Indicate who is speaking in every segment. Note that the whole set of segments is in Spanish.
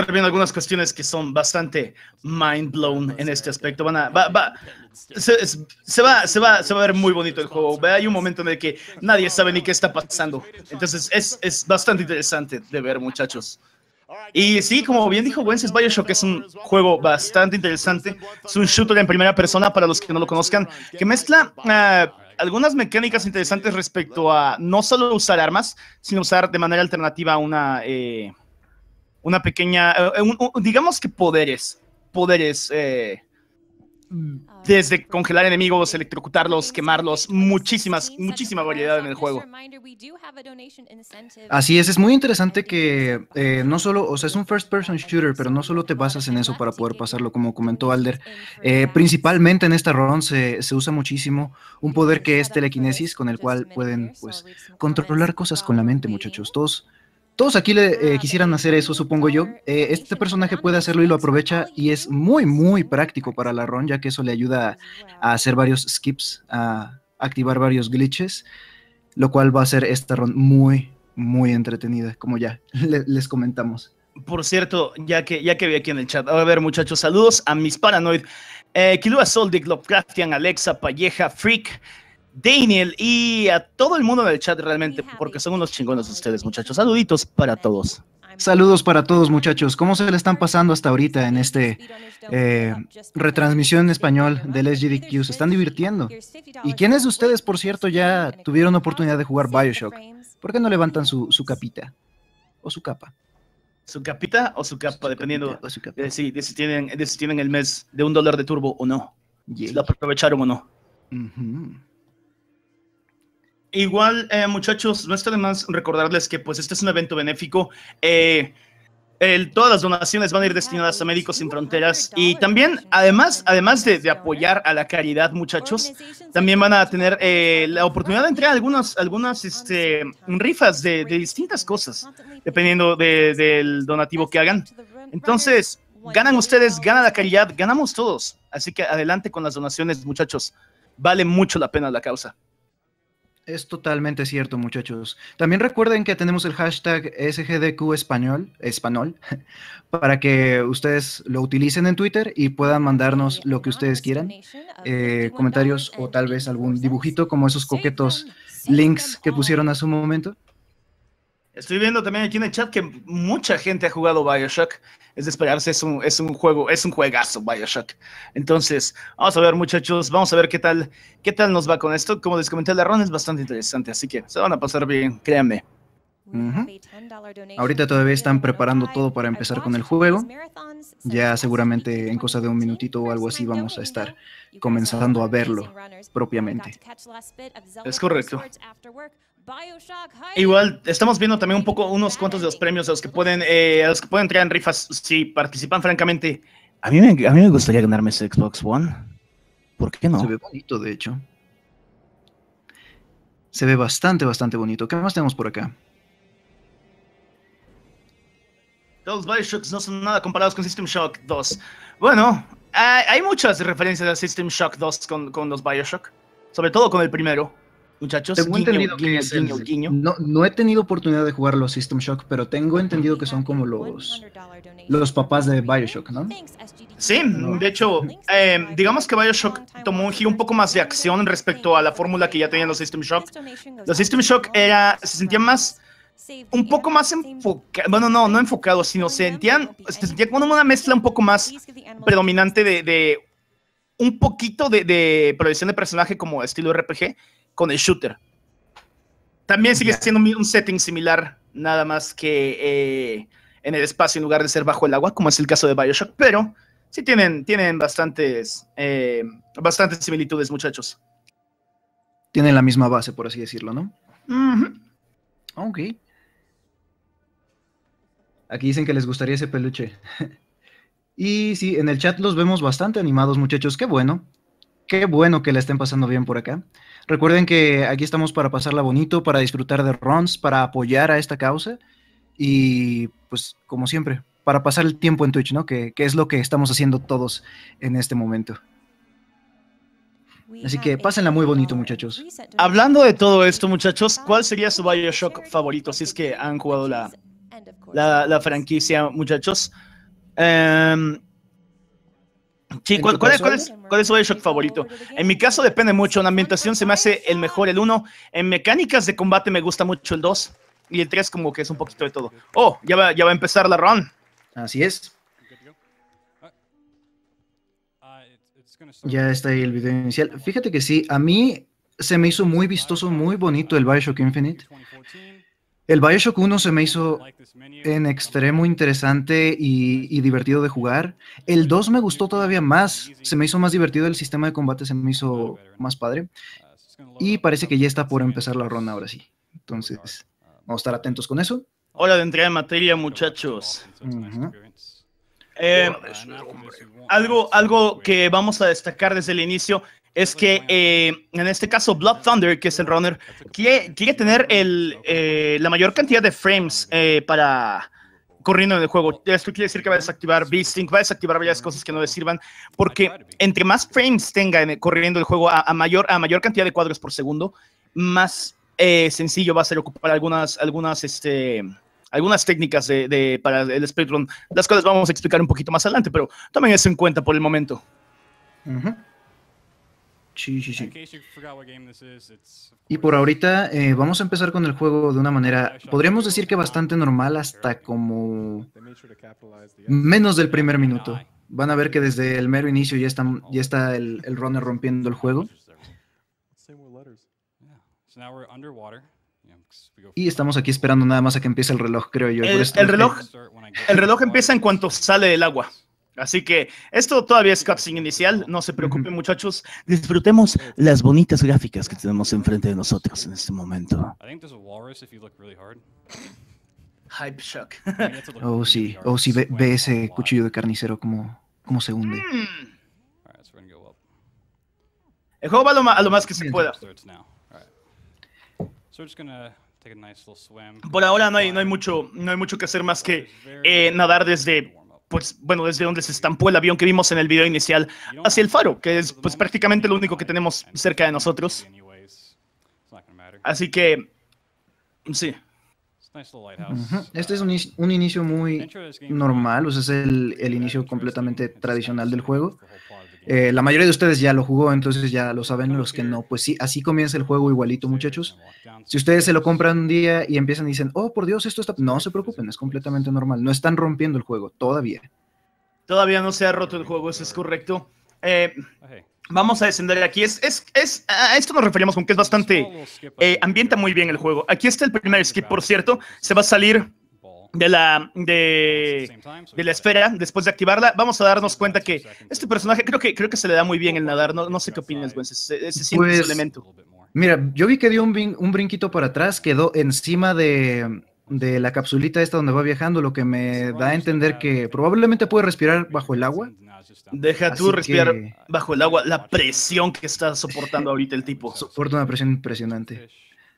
Speaker 1: estar viendo algunas cuestiones que son bastante mind blown en este aspecto. Van a, va, va, se, va, se, va, a ver muy bonito el juego. Hay un momento en el que nadie sabe ni qué está pasando. Entonces es, es bastante interesante de ver, muchachos. Y sí, como bien dijo Wences, Bioshock es un juego bastante interesante. Es un shooter en primera persona, para los que no lo conozcan, que mezcla eh, algunas mecánicas interesantes respecto a no solo usar armas, sino usar de manera alternativa una... Eh, una pequeña, eh, eh, digamos que poderes, poderes, eh, ah, desde congelar enemigos, electrocutarlos, quemarlos, muchísimas, muchísima variedad en el juego. Así es, es
Speaker 2: muy interesante que no solo, o sea, es un first person shooter, pero no solo te basas en eso para poder pasarlo, como comentó Alder. principalmente en esta ronda se, usa muchísimo un poder que es telequinesis, con el cual pueden, pues, controlar cosas con la mente, muchachos. Todos todos aquí le, eh, quisieran hacer eso, supongo yo. Eh, este personaje puede hacerlo y lo aprovecha y es muy, muy práctico para la RON, ya que eso le ayuda a, hacer varios skips, a activar varios glitches, lo cual va a hacer esta RON muy, muy entretenida, como ya les comentamos.
Speaker 1: Por cierto, ya que, ya que vi aquí en el chat, a ver muchachos, saludos a mis Paranoid, eh, Kilua Lovecraftian, Alexa, Palleja, Freak, Daniel y a todo el mundo en el chat realmente,
Speaker 2: porque son unos chingones ustedes, muchachos. Saluditos para todos. Saludos para todos, muchachos. ¿Cómo se le están pasando hasta ahorita en este eh, retransmisión en español del SGDQ? Se están divirtiendo. ¿Y quiénes de ustedes, por cierto, ya tuvieron oportunidad de jugar Bioshock? ¿Por qué no levantan su, capita? ¿O su capa?
Speaker 1: ¿Su capita o su capa? dependiendo De, si, tienen, el mes de un dólar de turbo o no. lo aprovecharon o no. Igual, eh, muchachos, no está de más recordarles que pues este es un evento benéfico. Eh, todas las donaciones van a ir destinadas a Médicos Sin Fronteras y también, además, además de, apoyar a la caridad, muchachos, también van a tener eh, la oportunidad de entregar algunas, algunas este, rifas de, distintas cosas, dependiendo del donativo que hagan. Entonces, ganan ustedes, gana la caridad, ganamos todos. Así que adelante con las donaciones, muchachos. Vale mucho la pena la causa.
Speaker 2: Es totalmente cierto, muchachos. También recuerden que tenemos el hashtag SGDQ español, español, para que ustedes lo utilicen en Twitter y puedan mandarnos lo que ustedes quieran, eh, comentarios o tal vez algún dibujito como esos coquetos links que pusieron hace un momento.
Speaker 1: Estoy viendo también aquí en el chat que mucha gente ha jugado Bioshock. Es de esperarse, es un, juego, es un juegazo Bioshock. Entonces, vamos a ver, muchachos, vamos a ver qué tal, qué tal nos va con esto. Como les comenté, la ronda es bastante interesante, así que se van a pasar
Speaker 2: bien, créanme. Ahorita todavía están preparando todo para empezar con el juego. Ya seguramente en cosa de un minutito o algo así vamos a estar comenzando a verlo propiamente.
Speaker 1: Es correcto. Igual estamos viendo también un poco unos cuantos de los premios a los que pueden, eh, los que pueden entrar en rifas si participan, francamente.
Speaker 2: A mí, me, gustaría ganarme ese Xbox One. ¿Por qué no? Se ve bonito, de hecho. Se ve bastante, bastante bonito. ¿Qué más tenemos por acá?
Speaker 1: Los Bioshocks no son nada comparados con System Shock 2. Bueno, hay muchas referencias a System Shock 2 con, con los Bioshock. Sobre todo con el primero. Muchachos,
Speaker 2: No, he tenido oportunidad de jugar los System Shock, pero tengo entendido que son como los, los papás de Bioshock, ¿no? Sí, de hecho, em, digamos que Bioshock
Speaker 1: tomó un giro un poco más de acción respecto a la fórmula que ya tenían los System Shock. Los System Shock era, se sentían más un poco más enfocado, bueno, no, no enfocado, sino sentían, se sentían como una mezcla un poco más predominante de, de un poquito de, de proyección de personaje como estilo RPG con el shooter. También sigue siendo un setting similar, nada más que eh, en el espacio en lugar de ser bajo el agua, como es el caso de Bioshock, pero sí tienen, tienen bastantes, eh, bastantes
Speaker 2: similitudes, muchachos. Tienen la misma base, por así decirlo, ¿no? Ah, ok. Aquí dicen que les gustaría ese peluche. y sí, en el chat los vemos bastante animados, muchachos. Qué bueno. Qué bueno que la estén pasando bien por acá. Recuerden que aquí estamos para pasarla bonito, para disfrutar de runs, para apoyar a esta causa y pues como siempre, para pasar el tiempo en Twitch, ¿no? Que, es lo que estamos haciendo todos en este momento. Así que pásenla muy bonito, muchachos.
Speaker 1: Hablando de todo esto, muchachos, ¿cuál sería su Bioshock favorito si es que han jugado la, la, franquicia, muchachos? Em, Sí, ¿cuál, es, su Bioshock favorito? En mi caso depende mucho. En ambientación se me hace el mejor el 1. En mecánicas de combate me gusta mucho el 2. Y el 3 como que es un poquito de todo. Oh, ya va, ya va a empezar la run. Así
Speaker 2: es. Ya está ahí el video inicial. Fíjate que sí, a mí se me hizo muy vistoso, muy bonito el Bioshock Infinite. El Bioshock 1 se me hizo en extremo interesante y, divertido de jugar. El 2 me gustó todavía más. Se me hizo más divertido el sistema de combate, se me hizo más padre. Y parece que ya está por empezar la ronda ahora sí. Entonces, vamos a estar atentos con eso.
Speaker 1: Hola de entrega de materia, muchachos. Eh, algo, algo que vamos a destacar desde el inicio es que eh, en este caso Blood Thunder, que es el runner, quiere, tener eh, la mayor cantidad de frames eh, para corriendo en el juego. Esto quiere decir que va a desactivar V-Sync, va a desactivar varias cosas que no le sirvan, porque entre más frames tenga corriendo el juego a, mayor, a mayor cantidad de cuadros por segundo, más sencillo va a ser ocupar algunas, algunas, este, algunas técnicas de, de, para el speedrun, las cuales vamos a explicar un poquito más adelante, pero tomen eso en cuenta por el momento.
Speaker 2: Ajá. Sí, sí, sí. Y por ahorita eh, vamos a empezar con el juego de una manera, podríamos decir que bastante normal hasta como menos del primer minuto. Van a ver que desde el mero inicio ya está, oh. ya está el, el runner rompiendo el juego. Y estamos aquí esperando nada más a que empiece el reloj, creo yo. El, reloj, el reloj empieza en cuanto
Speaker 1: sale el agua. Así que esto todavía es cutscene inicial, no se preocupen muchachos, disfrutemos las bonitas gráficas que tenemos enfrente de nosotros en este momento. oh
Speaker 2: sí, oh sí, ve, ese cuchillo de carnicero como, como se hunde.
Speaker 3: Mm.
Speaker 1: El juego
Speaker 2: va a lo, más, que se pueda.
Speaker 1: Por ahora no hay, no hay, mucho, no hay mucho que hacer más que eh, nadar desde pues bueno, desde donde se estampó el avión que vimos en el video inicial, hacia el faro, que es pues prácticamente lo único que tenemos cerca de nosotros. Así que, sí.
Speaker 2: Este es un, un, inicio muy normal, o sea, es el, el, inicio completamente tradicional del juego. Eh, la mayoría de ustedes ya lo jugó, entonces ya lo saben. Los que no, pues sí, así comienza el juego igualito, muchachos. Si ustedes se lo compran un día y empiezan y dicen, oh, por Dios, esto está... No se preocupen, es completamente normal. No están rompiendo el juego, todavía.
Speaker 1: Todavía no se ha roto el juego, eso es correcto. Eh, vamos a descender aquí. Es, es, a esto nos referimos con que es bastante... Eh, ambienta muy bien el juego. Aquí está el primer skip, por cierto. Se va a salir de la, de, la esfera, después de activarla, vamos a darnos cuenta que este personaje creo que, creo que se le da muy bien el nadar. No, no sé qué opinas, güey. Se, pues, elemento.
Speaker 2: Mira, yo vi que dio un, un brinquito para atrás, quedó encima de, de la capsulita esta donde va viajando, lo que me da a entender que probablemente puede respirar bajo el agua.
Speaker 1: Deja tú respirar bajo el agua la presión que está soportando ahorita el tipo. Soporta una presión impresionante.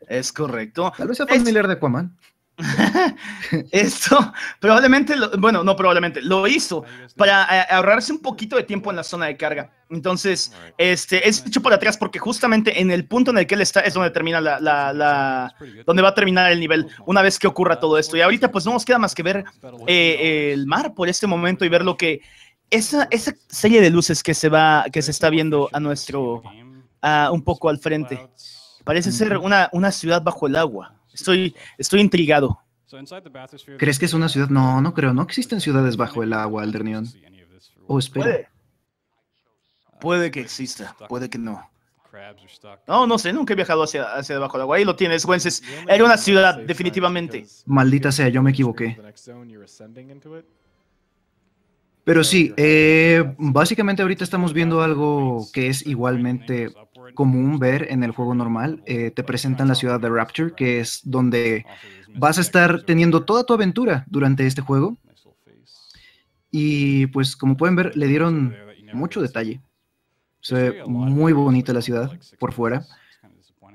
Speaker 1: Es correcto. Tal vez sea familiar de Aquaman. Esto probablemente, bueno, no probablemente, lo hizo para eh, ahorrarse un poquito de tiempo en la zona de carga. Entonces, este, es hecho por atrás porque justamente en el punto en el que él está es donde termina la, donde va a terminar el nivel una vez que ocurra todo esto. Y ahorita pues no nos queda más que ver eh, el mar por este momento y ver lo que esa, esa serie de luces que se va, que se está viendo a nuestro, a, ah, un poco al frente. Parece ser una, una ciudad bajo el agua.
Speaker 2: Estoy, intrigado. ¿Crees que es una ciudad? No, no creo. No existen ciudades bajo el agua, Alderneon. O oh, espera.
Speaker 1: Puede. que exista, puede que no. No, no sé, nunca he viajado hacia, hacia debajo del agua. Ahí lo tienes, Wences. Era una ciudad, definitivamente.
Speaker 2: Maldita sea, yo me equivoqué. Pero sí, eh, básicamente ahorita estamos viendo algo que es igualmente común ver en el juego normal. Eh, te presentan la ciudad de Rapture, que es donde vas a estar teniendo toda tu aventura durante este juego. Y pues como pueden ver, le dieron mucho detalle. Se ve muy bonita la ciudad por fuera.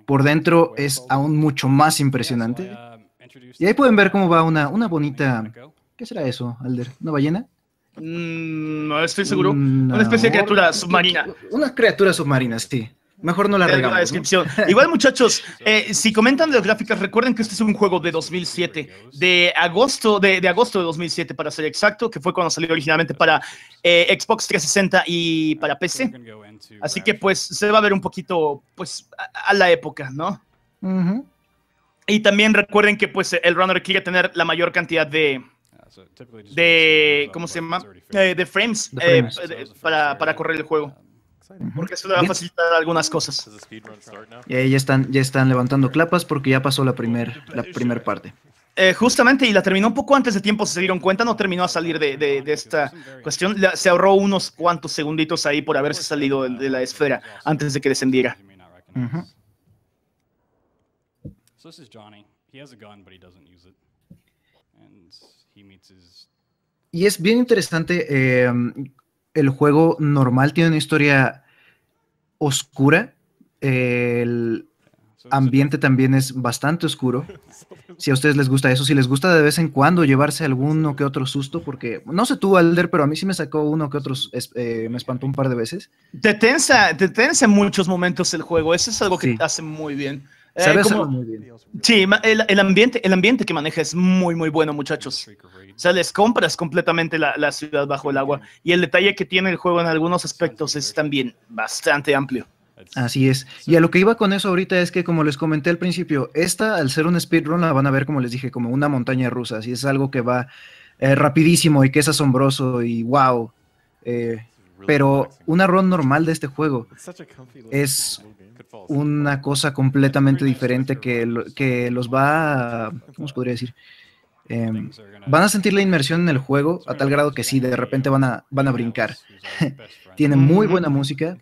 Speaker 2: Por dentro es aún mucho más impresionante. Y ahí pueden ver cómo va una, bonita... ¿Qué será eso, Alder? ¿Una ballena?
Speaker 1: Mm, no estoy seguro. Mm, una especie de criatura submarina. Unas criaturas submarinas, sí. Mejor no la regamos. descripción. Igual, muchachos, eh, si comentan de las gráficas, recuerden que este es un juego de 2007, de agosto de, agosto de 2007, para ser exacto, que fue cuando salió originalmente para eh, Xbox 360 y para PC. Así que, pues, se va a ver un poquito, pues, a, la época, ¿no? Y también recuerden que, pues, el runner quiere tener la mayor cantidad de, de ¿cómo se llama? Eh, de frames, para, correr el juego. Porque eso le va a facilitar algunas cosas. Y
Speaker 2: ahí ya están, ya están levantando clapas porque ya pasó la primera la primer parte.
Speaker 1: Eh, justamente, y la terminó un poco antes de tiempo, si se dieron cuenta, no terminó a salir de, esta cuestión. se ahorró unos cuantos segunditos ahí por haberse salido de, la esfera antes de que descendiera.
Speaker 2: Y es bien interesante eh, el juego normal tiene una historia oscura. El ambiente también es bastante oscuro. Si a ustedes les gusta eso, si les gusta de vez en cuando llevarse alguno que otro susto, porque no sé tú, Alder, pero a mí sí me sacó uno que otro, eh, me espantó un par de veces. Te tensa, en
Speaker 1: muchos momentos el juego, eso es algo que te hace muy bien. Eh, ¿Sabes? sí, el, el, ambiente, el ambiente que maneja es muy, muy bueno, muchachos. O sea, les compras completamente la, ciudad bajo el agua. Y el detalle que tiene el juego en algunos aspectos es también bastante amplio.
Speaker 2: Así es. Y a lo que iba con eso ahorita es que, como les comenté al principio, esta, al ser un speedrun, la van a ver, como les dije, como una montaña rusa. Así es algo que va eh, rapidísimo y que es asombroso y wow. Eh, pero una run normal de este, este juego es una cosa completamente diferente que, que los va a, ¿cómo se podría decir? Em, van a sentir la inmersión en el juego a tal grado que sí, de repente van a, van a brincar. tiene muy buena música,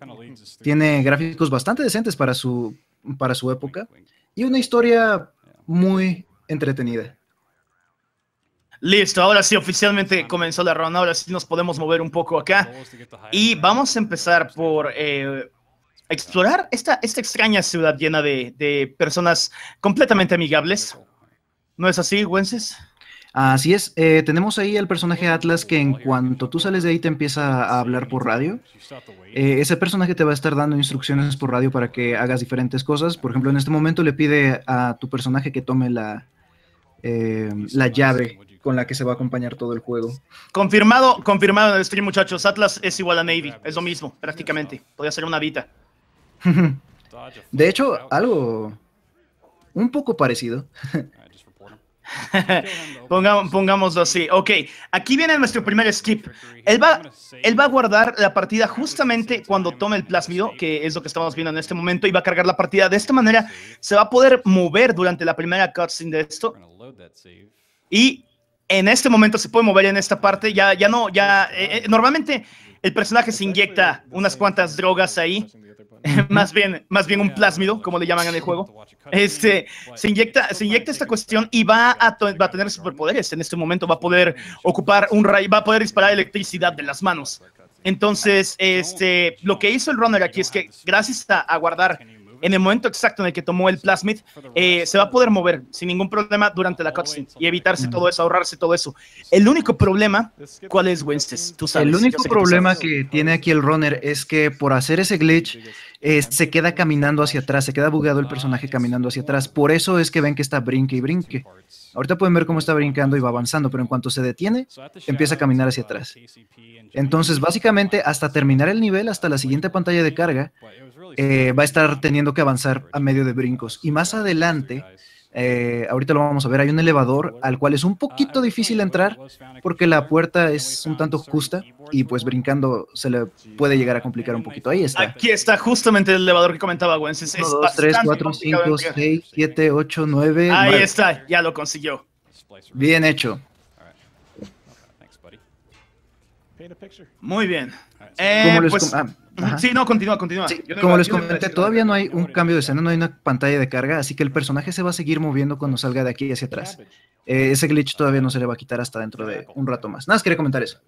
Speaker 2: tiene gráficos bastante decentes para su, para su época y una historia muy entretenida.
Speaker 1: Listo, ahora sí oficialmente ah. comenzó la ronda, ahora sí nos podemos mover un poco acá. Y vamos a empezar por eh, explorar esta, esta extraña ciudad llena de, personas completamente amigables.
Speaker 2: ¿No es así, Wences? Así es, eh, tenemos ahí al personaje Atlas que en cuanto tú sales de ahí te empieza a hablar por radio. Eh, ese personaje te va a estar dando instrucciones por radio para que hagas diferentes cosas. Por ejemplo, en este momento le pide a tu personaje que tome la, la llave con la que se va a acompañar todo el juego. Confirmado,
Speaker 1: confirmado en el stream, muchachos. Atlas es igual a Navy, es lo mismo, prácticamente. Podría ser una Vita.
Speaker 2: De hecho, algo un poco parecido.
Speaker 1: Pongamos, pongámoslo así. Ok, aquí viene nuestro primer skip. Él va, él va a guardar la partida justamente cuando tome el plásmido, que es lo que estamos viendo en este momento, y va a cargar la partida. De esta manera se va a poder mover durante la primera cutscene de esto. Y en este momento se puede mover en esta parte, ya, ya no, ya, ah, eh, eh, normalmente el personaje se inyecta unas cuantas drogas ahí, más bien, más bien un plásmido, como le llaman en el juego. Este, se inyecta, se inyecta esta cuestión y va a, va a tener superpoderes en este momento, va a poder ocupar un rayo, va a poder disparar electricidad de las manos. Entonces, este, lo que hizo el runner aquí es que gracias a guardar en el momento exacto en el que tomó el plasmid, eh, se va a poder mover sin ningún problema durante la cutscene y evitarse todo eso, ahorrarse todo eso. El único problema, ¿cuál es, Winston? El único problema
Speaker 2: que tiene aquí el runner es que por hacer ese glitch, eh, se queda caminando hacia atrás, se queda bugueado el personaje ah, caminando hacia atrás. Por eso es que ven que está brinque y brinque. Ahorita pueden ver cómo está brincando y va avanzando, pero en cuanto se detiene, empieza a caminar hacia atrás. Entonces, básicamente, hasta terminar el nivel, hasta la siguiente pantalla de carga, eh, va a estar teniendo que avanzar a medio de brincos. Y más adelante, eh, ahorita lo vamos a ver, hay un elevador al cual es un poquito difícil entrar porque la puerta es un tanto justa y pues brincando se le puede llegar a complicar un poquito. Ahí está. Aquí está justamente
Speaker 1: el elevador que comentaba Wences. 2, 3, 4, 5,
Speaker 2: 6, 7, 8, 9. Ahí está,
Speaker 1: ya lo consiguió.
Speaker 2: Bien hecho.
Speaker 1: Muy bien. Eh, pues, ah, Sí, no, continúa, continúa. como les comenté, todavía
Speaker 2: no hay un cambio de escena, no hay una pantalla de carga, así que el personaje se va a seguir moviendo cuando salga de aquí hacia atrás. Eh, ese glitch todavía no se le va a quitar hasta dentro de un rato más. Nada más quería comentar eso.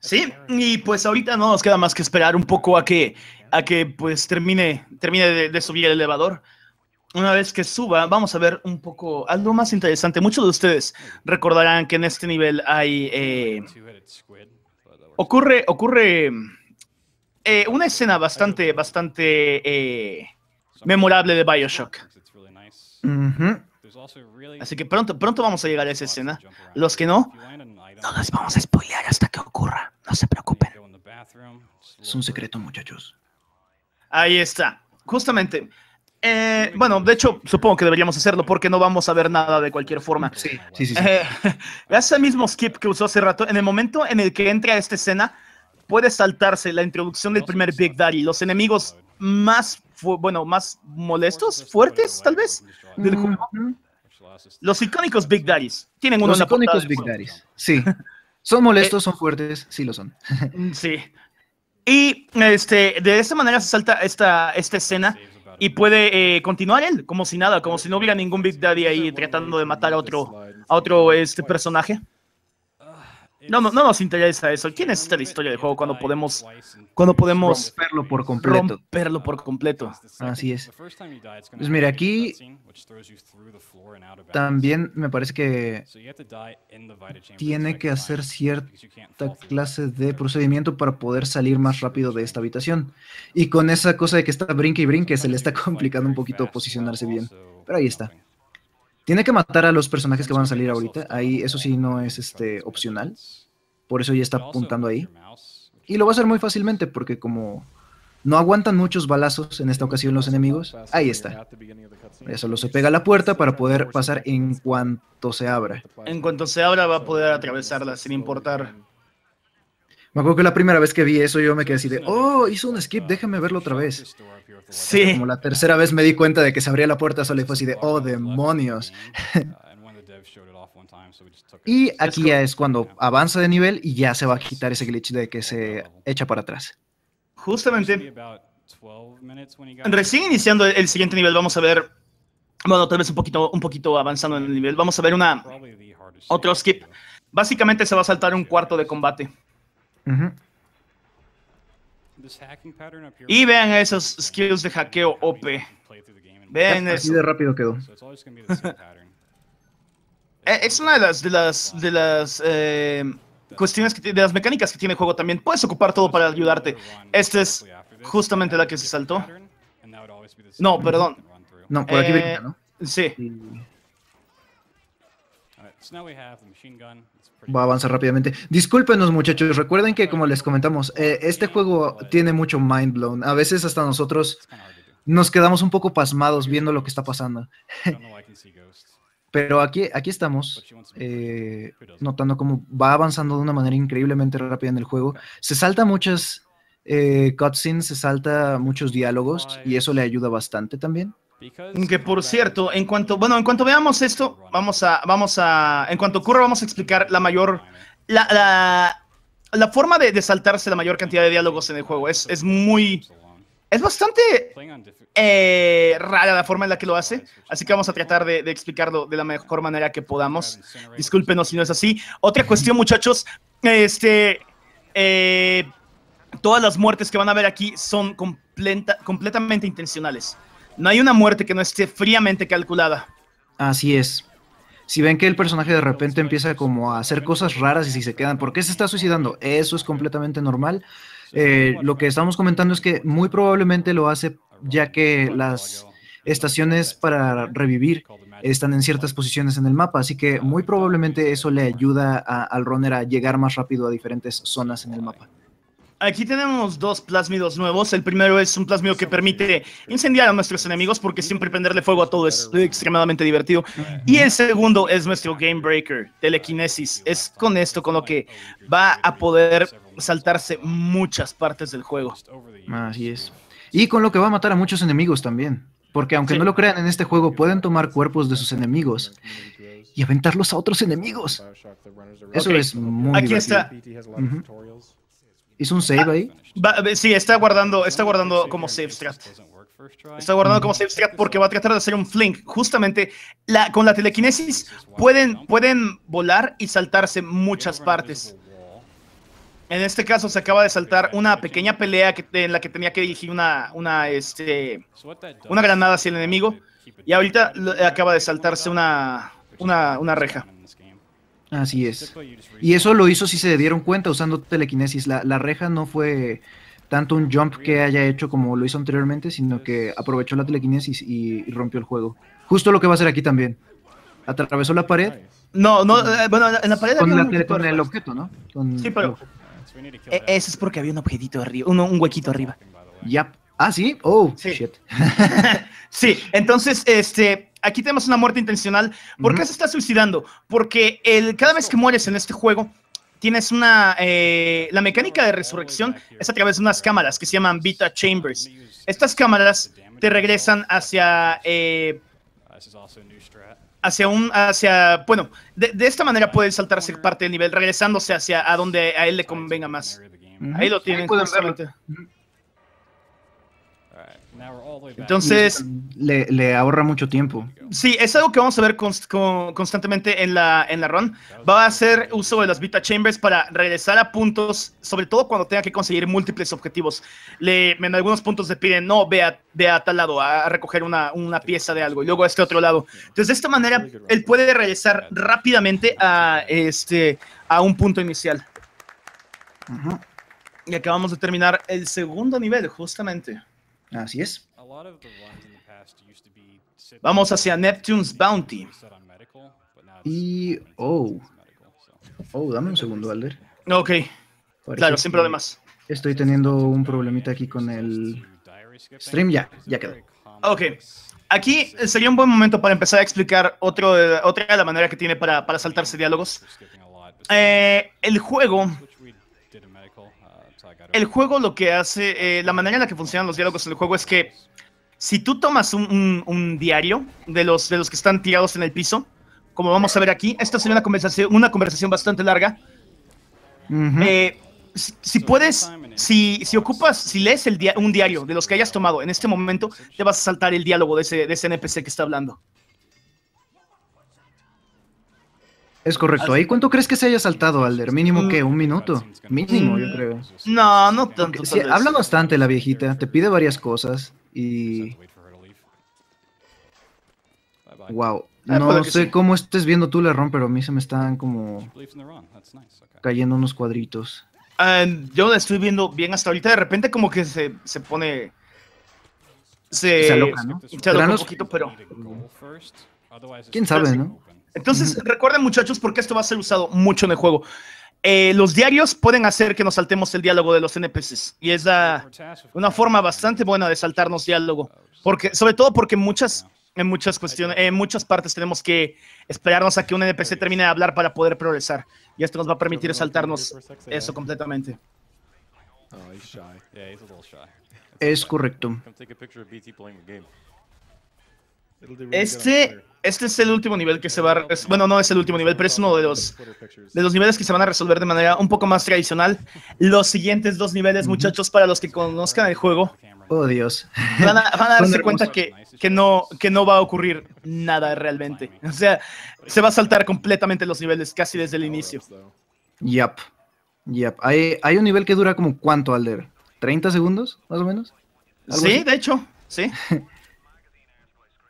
Speaker 2: Sí, y pues ahorita no nos queda más que esperar un poco a que, a que pues
Speaker 1: termine, termine de, subir el elevador. Una vez que suba, vamos a ver un poco algo más interesante. Muchos de ustedes recordarán que en este nivel hay... Eh, ocurre, ocurre eh, una escena bastante, bastante eh, memorable de Bioshock. Así que pronto, pronto vamos a llegar a esa escena. Los que no, no los vamos a spoilear hasta
Speaker 3: que ocurra. No se preocupen.
Speaker 1: Es un secreto, muchachos. Ahí está. Justamente. Eh, bueno, de hecho, supongo que deberíamos hacerlo porque no vamos a ver nada de cualquier forma. Sí, sí, sí. ese mismo skip que usó hace rato, en el momento en el que entra a esta escena, puede saltarse la introducción del primer Big Daddy, los enemigos más, bueno, más molestos, fuertes tal vez, Los icónicos Big Daddies. Tienen uno icónicos Big Daddies, sí. Son molestos, eh, son fuertes, sí lo son. Mm, sí. Y este, de esa manera se salta esta, esta escena y puede eh, continuar él como si nada, como si no hubiera ningún Big Daddy ahí tratando de matar a otro, a otro este, personaje. No, no, no nos interesa eso. ¿Quién es esta historia de juego cuando podemos, cuando podemos
Speaker 2: romperlo por completo?
Speaker 1: verlo por completo. Así es.
Speaker 2: Pues mira, aquí
Speaker 3: también me parece que tiene que hacer cierta
Speaker 2: clase de procedimiento para poder salir más rápido de esta habitación. Y con esa cosa de que está brinque y brinque, se le está complicando un poquito posicionarse bien. Pero ahí está. Tiene que matar a los personajes que van a salir ahorita. Ahí eso sí no es este opcional. Por eso ya está apuntando ahí. Y lo va a hacer muy fácilmente porque como no aguantan muchos balazos en esta ocasión los enemigos, ahí está. solo se pega a la puerta para poder pasar en cuanto se abra.
Speaker 1: En cuanto se abra va a poder atravesarla sin importar
Speaker 2: me acuerdo que la primera vez que vi eso yo me quedé así de, oh, hizo un skip, déjame verlo otra vez. Sí. Como la tercera vez me di cuenta de que se abría la puerta solo y fue así de, oh, demonios. Uh, y aquí ya es cuando avanza de nivel y ya se va a quitar ese glitch de que se uh, echa para atrás.
Speaker 1: Justamente. Recién iniciando el siguiente nivel vamos a ver, bueno, tal vez un poquito, un poquito avanzando en el nivel, vamos a ver una otro skip. Básicamente se va a saltar un cuarto de combate. Y vean esos skills de hackeo OP. Vean Así de rápido quedó. Eh, es una de las, de las, de las eh, cuestiones, que, de las mecánicas que tiene el juego también. Puedes ocupar todo para ayudarte. Esta es justamente la que se saltó. No, perdón.
Speaker 2: No, por aquí eh,
Speaker 1: ¿no? Sí.
Speaker 2: Va a avanzar rápidamente. Discúlpenos muchachos, recuerden que como les comentamos, eh, este juego tiene mucho mind blown. A veces hasta nosotros nos quedamos un poco pasmados viendo lo que está pasando. Pero aquí, aquí estamos, eh, notando cómo va avanzando de una manera increíblemente rápida en el juego. Se salta muchas eh, cutscenes, se salta muchos diálogos y eso le ayuda bastante también. Que por cierto, en cuanto, bueno, en cuanto veamos esto,
Speaker 1: vamos a, vamos a, en cuanto ocurra, vamos a explicar la mayor, la, la, forma de, saltarse la mayor cantidad de diálogos en el juego. Es, es muy, es bastante eh, rara la forma en la que lo hace, así que vamos a tratar de, explicarlo de la mejor manera que podamos. Discúlpenos si no es así. Otra cuestión, muchachos, este, eh, todas las muertes que van a ver aquí son completa,
Speaker 2: completamente intencionales. No hay una muerte que no esté fríamente calculada. Así es. Si ven que el personaje de repente empieza como a hacer cosas raras y si se quedan, ¿por qué se está suicidando? Eso es completamente normal. Eh, lo que estamos comentando es que muy probablemente lo hace ya que las estaciones para revivir están en ciertas posiciones en el mapa, así que muy probablemente eso le ayuda al runner a llegar más rápido a diferentes zonas en el mapa.
Speaker 1: Aquí tenemos dos plásmidos nuevos. El primero es un plásmido que permite incendiar a nuestros enemigos porque siempre prenderle fuego a todo es extremadamente divertido. Y el segundo es nuestro Game Breaker, telequinesis. Es con esto con lo que va a poder saltarse muchas partes del juego.
Speaker 2: Así es. Y con lo que va a matar a muchos enemigos también. Porque aunque no lo crean en este juego, pueden tomar cuerpos de sus enemigos y aventarlos a otros enemigos. Eso es muy Aquí está. ¿Hizo un save ahí?
Speaker 1: Eh, sí, está guardando, está guardando como save strat. Está guardando como save strat porque va a tratar de hacer un fling. Justamente con la telequinesis pueden, pueden volar y saltarse muchas partes. En este caso se acaba de saltar una pequeña pelea en la que tenía que dirigir una, una, este, una granada hacia el enemigo. Y ahorita acaba de saltarse una, una reja.
Speaker 2: Así pues, es. Y eso lo hizo si se dieron cuenta usando telequinesis. La, reja no fue tanto un jump que haya hecho como lo hizo anteriormente, sino que pues, aprovechó la ah. telequinesis y, rompió el juego. Justo lo que va a hacer aquí también. Atravesó la pared. No, no, eh, bueno, en la pared con, con el objeto, ¿no? sí, pero...
Speaker 1: eso es porque había un objetito arriba, un, huequito arriba. Ya. Ah, sí. Oh, shit. sí, entonces, este, aquí tenemos una muerte intencional. ¿Por qué se está suicidando? Porque el, cada vez que mueres en este juego, tienes una... Eh, la mecánica de resurrección es a través de unas cámaras que se llaman Vita Chambers. Estas cámaras te regresan hacia... Eh, hacia un, hacia, bueno, de, esta manera puedes saltarse parte del nivel, regresándose hacia a donde a él le convenga más. Ahí lo tienen. Ahí entonces,
Speaker 2: le, ahorra mucho tiempo.
Speaker 1: Sí, es algo que vamos a ver constantemente en la, en la run. Va a hacer uso de las Vita Chambers para regresar a puntos, sobre todo cuando tenga que conseguir múltiples objetivos. en algunos puntos le piden, no, vea a, tal lado a, recoger una, pieza de algo, y luego a este otro lado. Entonces, de esta manera, él puede regresar rápidamente a, este, a un punto inicial. Y acabamos de terminar el segundo nivel, justamente. Así es. Vamos hacia Neptune's Bounty.
Speaker 2: Y. Oh. Oh, dame un segundo, Alder. Ok. claro, sin problemas. Estoy teniendo un problemita aquí con el stream. Ya, ya quedó.
Speaker 1: Ok. Aquí sería un buen momento para empezar a explicar otro, otra de la manera que tiene para, saltarse diálogos. Eh, el juego el juego lo que hace, eh, la manera en la que funcionan los diálogos en el juego es que si tú tomas un, diario de los, de los que están tirados en el piso, como vamos a ver aquí, esta sería una conversación, una conversación bastante larga. Eh, si, puedes, si, si, ocupas, si lees el un diario de los que hayas tomado en este momento, te vas a saltar el diálogo de ese, de ese NPC que está hablando.
Speaker 2: Es correcto. ¿Y cuánto crees que se haya saltado, Alder? Mínimo que un minuto. Mínimo, yo mm, creo. No, no tanto. habla bastante la viejita, te pide varias cosas y... Wow. Ah, no pues sé cómo estés viendo tú, Lerrón, pero a mí se me están como cayendo unos cuadritos.
Speaker 1: Ah, yo la estoy viendo bien hasta ahorita. De repente como que se, se pone... Se, se Se aloca un poquito, pero... ¿Quién sabe, no? Entonces, recuerden muchachos, porque esto va a ser usado mucho en el juego. Eh, los diarios pueden hacer que nos saltemos el diálogo de los NPCs y es una forma bastante buena de saltarnos diálogo, porque sobre todo porque muchas en muchas cuestiones, en muchas partes tenemos que esperarnos a que un NPC termine de hablar para poder progresar y esto nos va a permitir saltarnos eso completamente.
Speaker 3: Oh,
Speaker 1: es correcto
Speaker 3: este,
Speaker 1: este es el último nivel que se va a... Bueno, no es el último nivel, pero es uno de los, de los niveles que se van a resolver de manera un poco más tradicional. Los siguientes dos niveles, muchachos, para los que conozcan el juego... Oh, Dios. Van a, darse cuenta que, no, que no va a ocurrir nada realmente. O sea, se va a saltar completamente los niveles casi desde el inicio.
Speaker 2: Yep. Yep. Hay, un nivel que dura como cuánto, Alder. ¿30 segundos, más o menos? Sí, de hecho. Sí.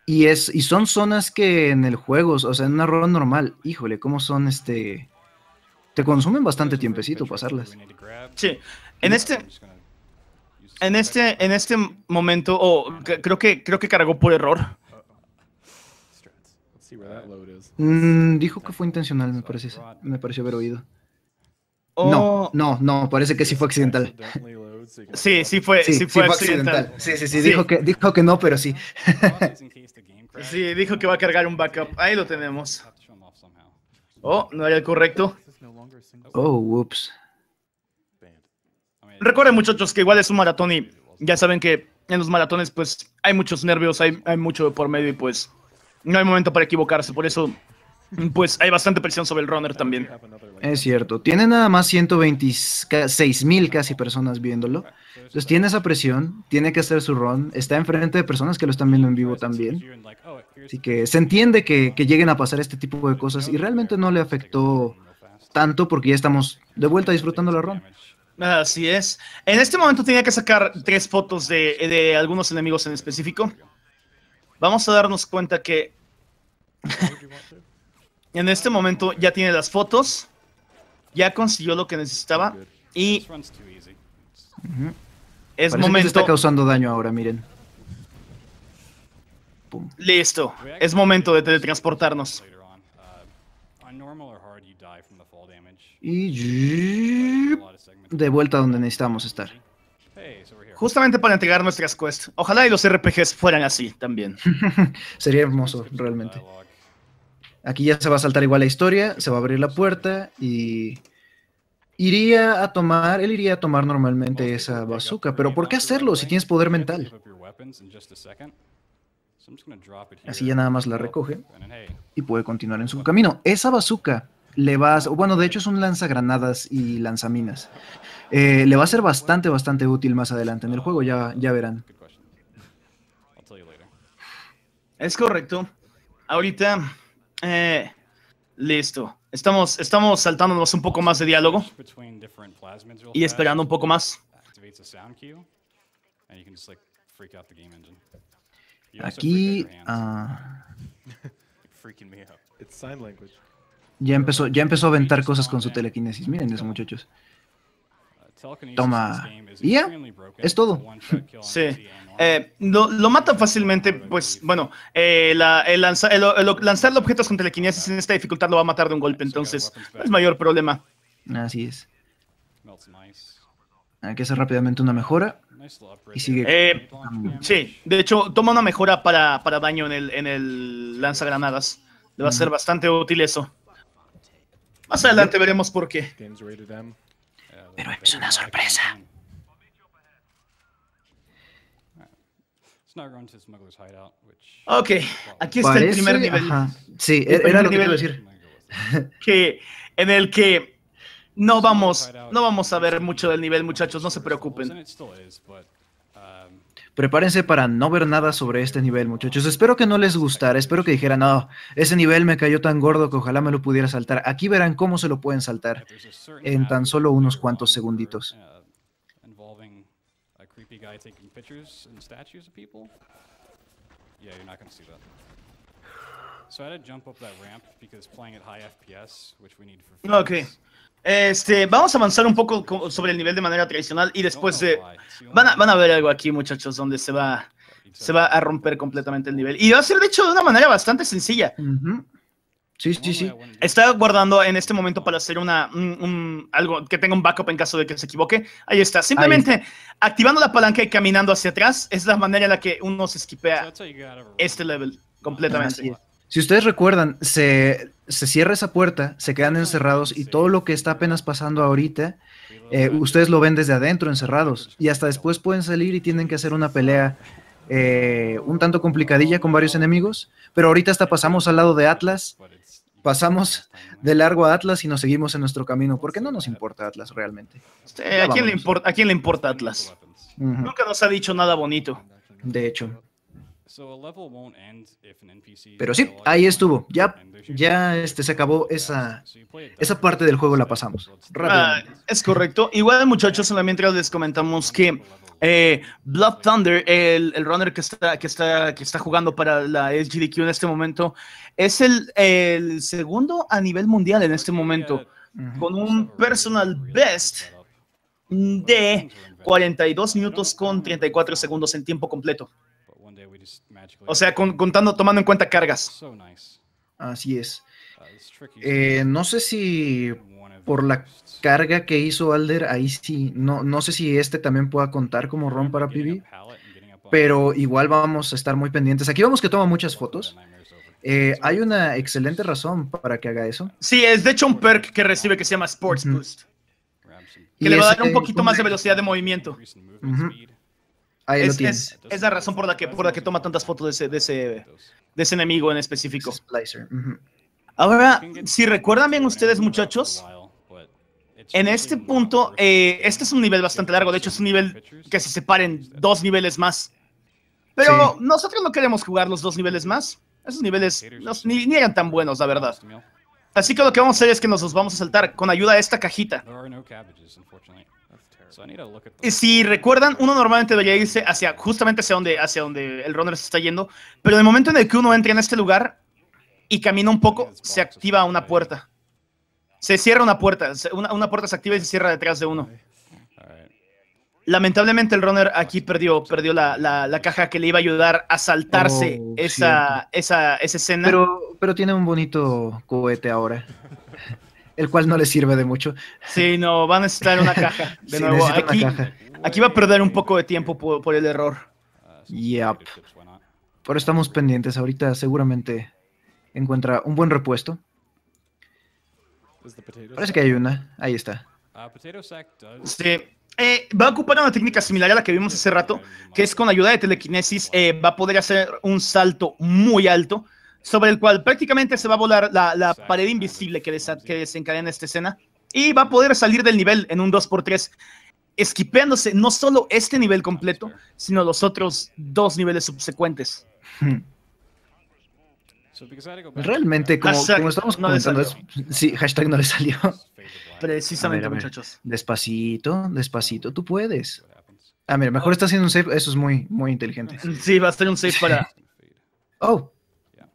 Speaker 2: Y, es, y son zonas que en el juego, o sea, en una ronda normal, híjole, cómo son este... Te consumen bastante tiempecito pasarlas. Sí, en este... En este, en este momento, oh,
Speaker 1: creo, que, creo que cargó por error.
Speaker 2: Mm, dijo que fue intencional, me parece. Me pareció haber oído. Oh. No, no, no, parece que sí fue accidental.
Speaker 1: Sí, sí fue, sí, fue, accidental. Sí, sí, sí, Dijo, que, no, pero sí. sí, dijo que va a cargar un backup. Ahí lo tenemos. Oh, no era el correcto.
Speaker 2: Oh, whoops.
Speaker 1: Recuerden, muchachos, que igual es un maratón y ya saben que en los maratones, pues, hay muchos nervios, hay, hay mucho por medio y, pues, no hay momento para equivocarse. Por eso pues hay bastante presión sobre el runner también.
Speaker 2: Es cierto. Tiene nada más 126 mil casi personas viéndolo. Entonces tiene esa presión, tiene que hacer su run. Está enfrente de personas que lo están viendo en vivo también. Así que se entiende que, lleguen a pasar este tipo de cosas y realmente no le afectó tanto porque ya estamos de vuelta disfrutando la run.
Speaker 1: Así es. En este momento tenía que sacar tres fotos de, de algunos enemigos en específico. Vamos a darnos cuenta que En este momento ya tiene las fotos. Ya consiguió lo que necesitaba. Y... Es momento... Que está
Speaker 2: causando daño ahora, miren.
Speaker 1: Listo. Es momento de teletransportarnos. Uh, y... De vuelta donde necesitamos estar. Justamente para entregar nuestras quests. Ojalá y los
Speaker 2: RPGs fueran así también. Sería hermoso, realmente. Aquí ya se va a saltar igual la historia, se va a abrir la puerta y iría a tomar, él iría a tomar normalmente esa bazooka, pero ¿por qué hacerlo si tienes poder mental? Así ya nada más la recoge y puede continuar en su camino. Esa bazooka le va a, bueno, de hecho es un lanzagranadas y lanzaminas. Eh, le va a ser bastante, bastante útil más adelante en el juego, ya, ya verán.
Speaker 1: Es correcto. Ahorita eh, listo. Estamos, estamos saltándonos un poco más de diálogo
Speaker 3: y esperando un poco más.
Speaker 2: Aquí ah, ya empezó ya empezó a aventar cosas con su telequinesis. Miren eso, muchachos toma ya, es todo.
Speaker 1: Sí. Eh, lo, lo, matan fácilmente, pues bueno, eh, el, el, lanzar objetos con telequinesis en esta dificultad lo va a matar de un golpe, entonces no es mayor problema. Así es. Hay que
Speaker 2: hacer rápidamente una mejora.
Speaker 1: Y sigue. Eh, sí, de hecho, toma una mejora para, daño en el, en el lanzagranadas. Le va a ser bastante útil eso. Más adelante veremos por qué. Pero es una sorpresa. Ok, aquí está el primer nivel. Sí, era lo que a decir. Que en el que no vamos, no vamos a ver mucho del nivel, muchachos, no se preocupen
Speaker 2: prepárense para no ver nada sobre este nivel, muchachos. Espero que no les gustara, espero que dijeran, no, ese nivel me cayó tan gordo que ojalá me lo pudiera saltar. Aquí verán cómo se lo pueden saltar en tan solo unos cuantos segunditos.
Speaker 3: Yeah, you're not So I had to jump up that ramp because playing at high FPS, which we need
Speaker 1: for okay. Este, vamos a avanzar un poco sobre el nivel de manera tradicional y después Van a, van a ver algo aquí, muchachos, donde se va, se va a romper completamente el nivel. Y va a ser, de hecho, de una manera bastante sencilla. Sí, sí, sí. Está guardando en este momento para hacer una, algo que tenga un backup en caso de que se equivoque. Ahí está. Simplemente activando la palanca y caminando hacia atrás es la manera en la que uno se esquipea este level completamente.
Speaker 2: Si ustedes recuerdan, se, cierra esa puerta, se quedan ah, encerrados y todo lo que está apenas pasando ahorita, eh, ustedes lo ven desde adentro, encerrados, y hasta después pueden salir y tienen que hacer una pelea eh, un tanto complicadilla con varios enemigos, pero ahorita hasta pasamos al lado de Atlas, pasamos de largo a Atlas y nos seguimos en nuestro camino, porque no nos importa Atlas realmente.
Speaker 1: ¿a, quién le importa, Atlas? Nunca nos ha dicho nada bonito. De hecho.
Speaker 3: Pero sí,
Speaker 2: ahí estuvo. Ya, ya este, se acabó esa, esa parte del juego, la pasamos. Ah, es correcto.
Speaker 1: Igual, muchachos, solamente les comentamos que eh, Blood Thunder, el, runner que está, que, está, que está jugando para la SGDQ en este momento, es el, segundo a nivel mundial en este momento, con un personal best de 42 minutos con 34 segundos en tiempo completo. O sea, contando, tomando en cuenta cargas.
Speaker 2: Así es. Uh, eh, no sé si por la carga que hizo Alder, ahí sí, no, no sé si este también pueda contar como ROM para PB, pero igual vamos a estar muy pendientes. Aquí vemos que toma muchas fotos. Eh, hay una excelente razón para que haga eso. Sí, es de hecho un perk que recibe que se llama Sports Boost. Que le va a dar un eh, poquito
Speaker 1: más de velocidad de movimiento
Speaker 2: es,
Speaker 1: la razón por la que, por la que toma tantas fotos de ese, de ese, enemigo en específico. Ahora, si recuerdan bien ustedes, muchachos, en este punto, eh, este es un nivel bastante largo. De hecho, es un nivel que se en dos niveles más. Pero nosotros no queremos jugar los dos niveles más. Esos niveles no, ni, ni, eran tan buenos, la verdad. Así que lo que vamos a hacer es que nos los vamos a saltar con ayuda de esta cajita si recuerdan, uno normalmente debería irse hacia justamente hacia donde, hacia donde el runner se está yendo, pero en el momento en el que uno entra en este lugar y camina un poco, se activa una puerta. Se cierra una puerta, una, puerta se activa y se cierra detrás de uno. Lamentablemente el runner aquí perdió, perdió la, la, la caja que le iba a ayudar a saltarse oh, esa, esa, esa, escena. Pero,
Speaker 2: pero tiene un bonito cohete ahora. el cual no le sirve de mucho.
Speaker 1: Sí, no, va a necesitar una caja. De nuevo,
Speaker 2: aquí, va a perder un poco de tiempo por, el error. Yep. Pero estamos pendientes. Ahorita seguramente encuentra un buen repuesto. Parece que hay una. Ahí está.
Speaker 3: Sí.
Speaker 1: Eh, va a ocupar una técnica similar a la que vimos hace rato, que es con ayuda de telequinesis eh, va a poder hacer un salto muy alto sobre el cual prácticamente se va a volar la, pared invisible que, desencadena esta escena y va a poder salir del nivel en un 2x3, esquipeándose no solo este nivel completo, sino los otros dos niveles
Speaker 2: subsecuentes.
Speaker 1: Realmente, como, estamos comentando,
Speaker 2: hashtag no le salió. Precisamente, muchachos. Despacito, despacito, tú puedes. Ah, mira, mejor está haciendo un save, eso es muy, muy inteligente. Sí, va a ser un save para. Oh,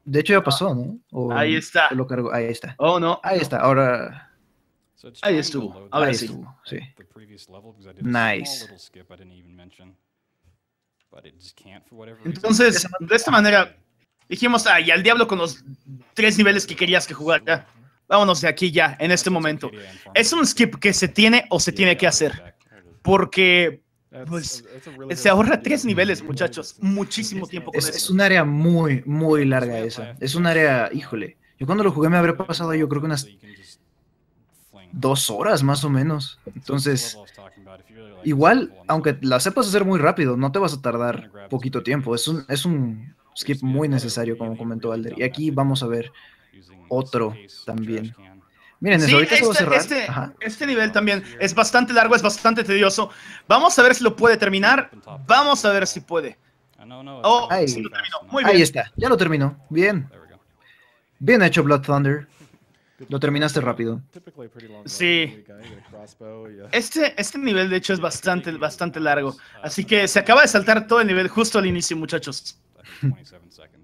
Speaker 2: de hecho ya ah, pasó, ¿no? ahí está. Lo cargo. Ahí está. Oh, no. Ahí está. Ahora... Ahí estuvo. Ahora sí. Nice.
Speaker 1: Entonces, de esta manera, dijimos, ay, ah, al diablo con los tres niveles que querías que jugara. Vámonos de aquí ya, en este momento. Es un skip que se tiene o se tiene que
Speaker 2: hacer. Porque pues, se ahorra tres niveles, mm-hmm. muchachos. Muchísimo tiempo con es, Es un área muy, muy larga esa. Es un área, híjole. Yo cuando lo jugué me habría pasado yo creo que unas dos horas más o menos. Entonces, igual, aunque la sepas hacer muy rápido, no te vas a tardar poquito tiempo. Es un, es un skip muy necesario, como comentó Alder. Y aquí vamos a ver otro también. Miren, sí, este, cerrar. Este,
Speaker 1: este, nivel también es bastante largo, es bastante tedioso. Vamos a ver si lo puede terminar. Vamos a ver si puede.
Speaker 2: Oh, ahí, ahí está, ya lo terminó. Bien. Bien hecho, Blood Thunder. Lo terminaste rápido. Sí. Este,
Speaker 1: este nivel, de hecho, es bastante, bastante largo. Así que se acaba de saltar todo el nivel justo al inicio, muchachos.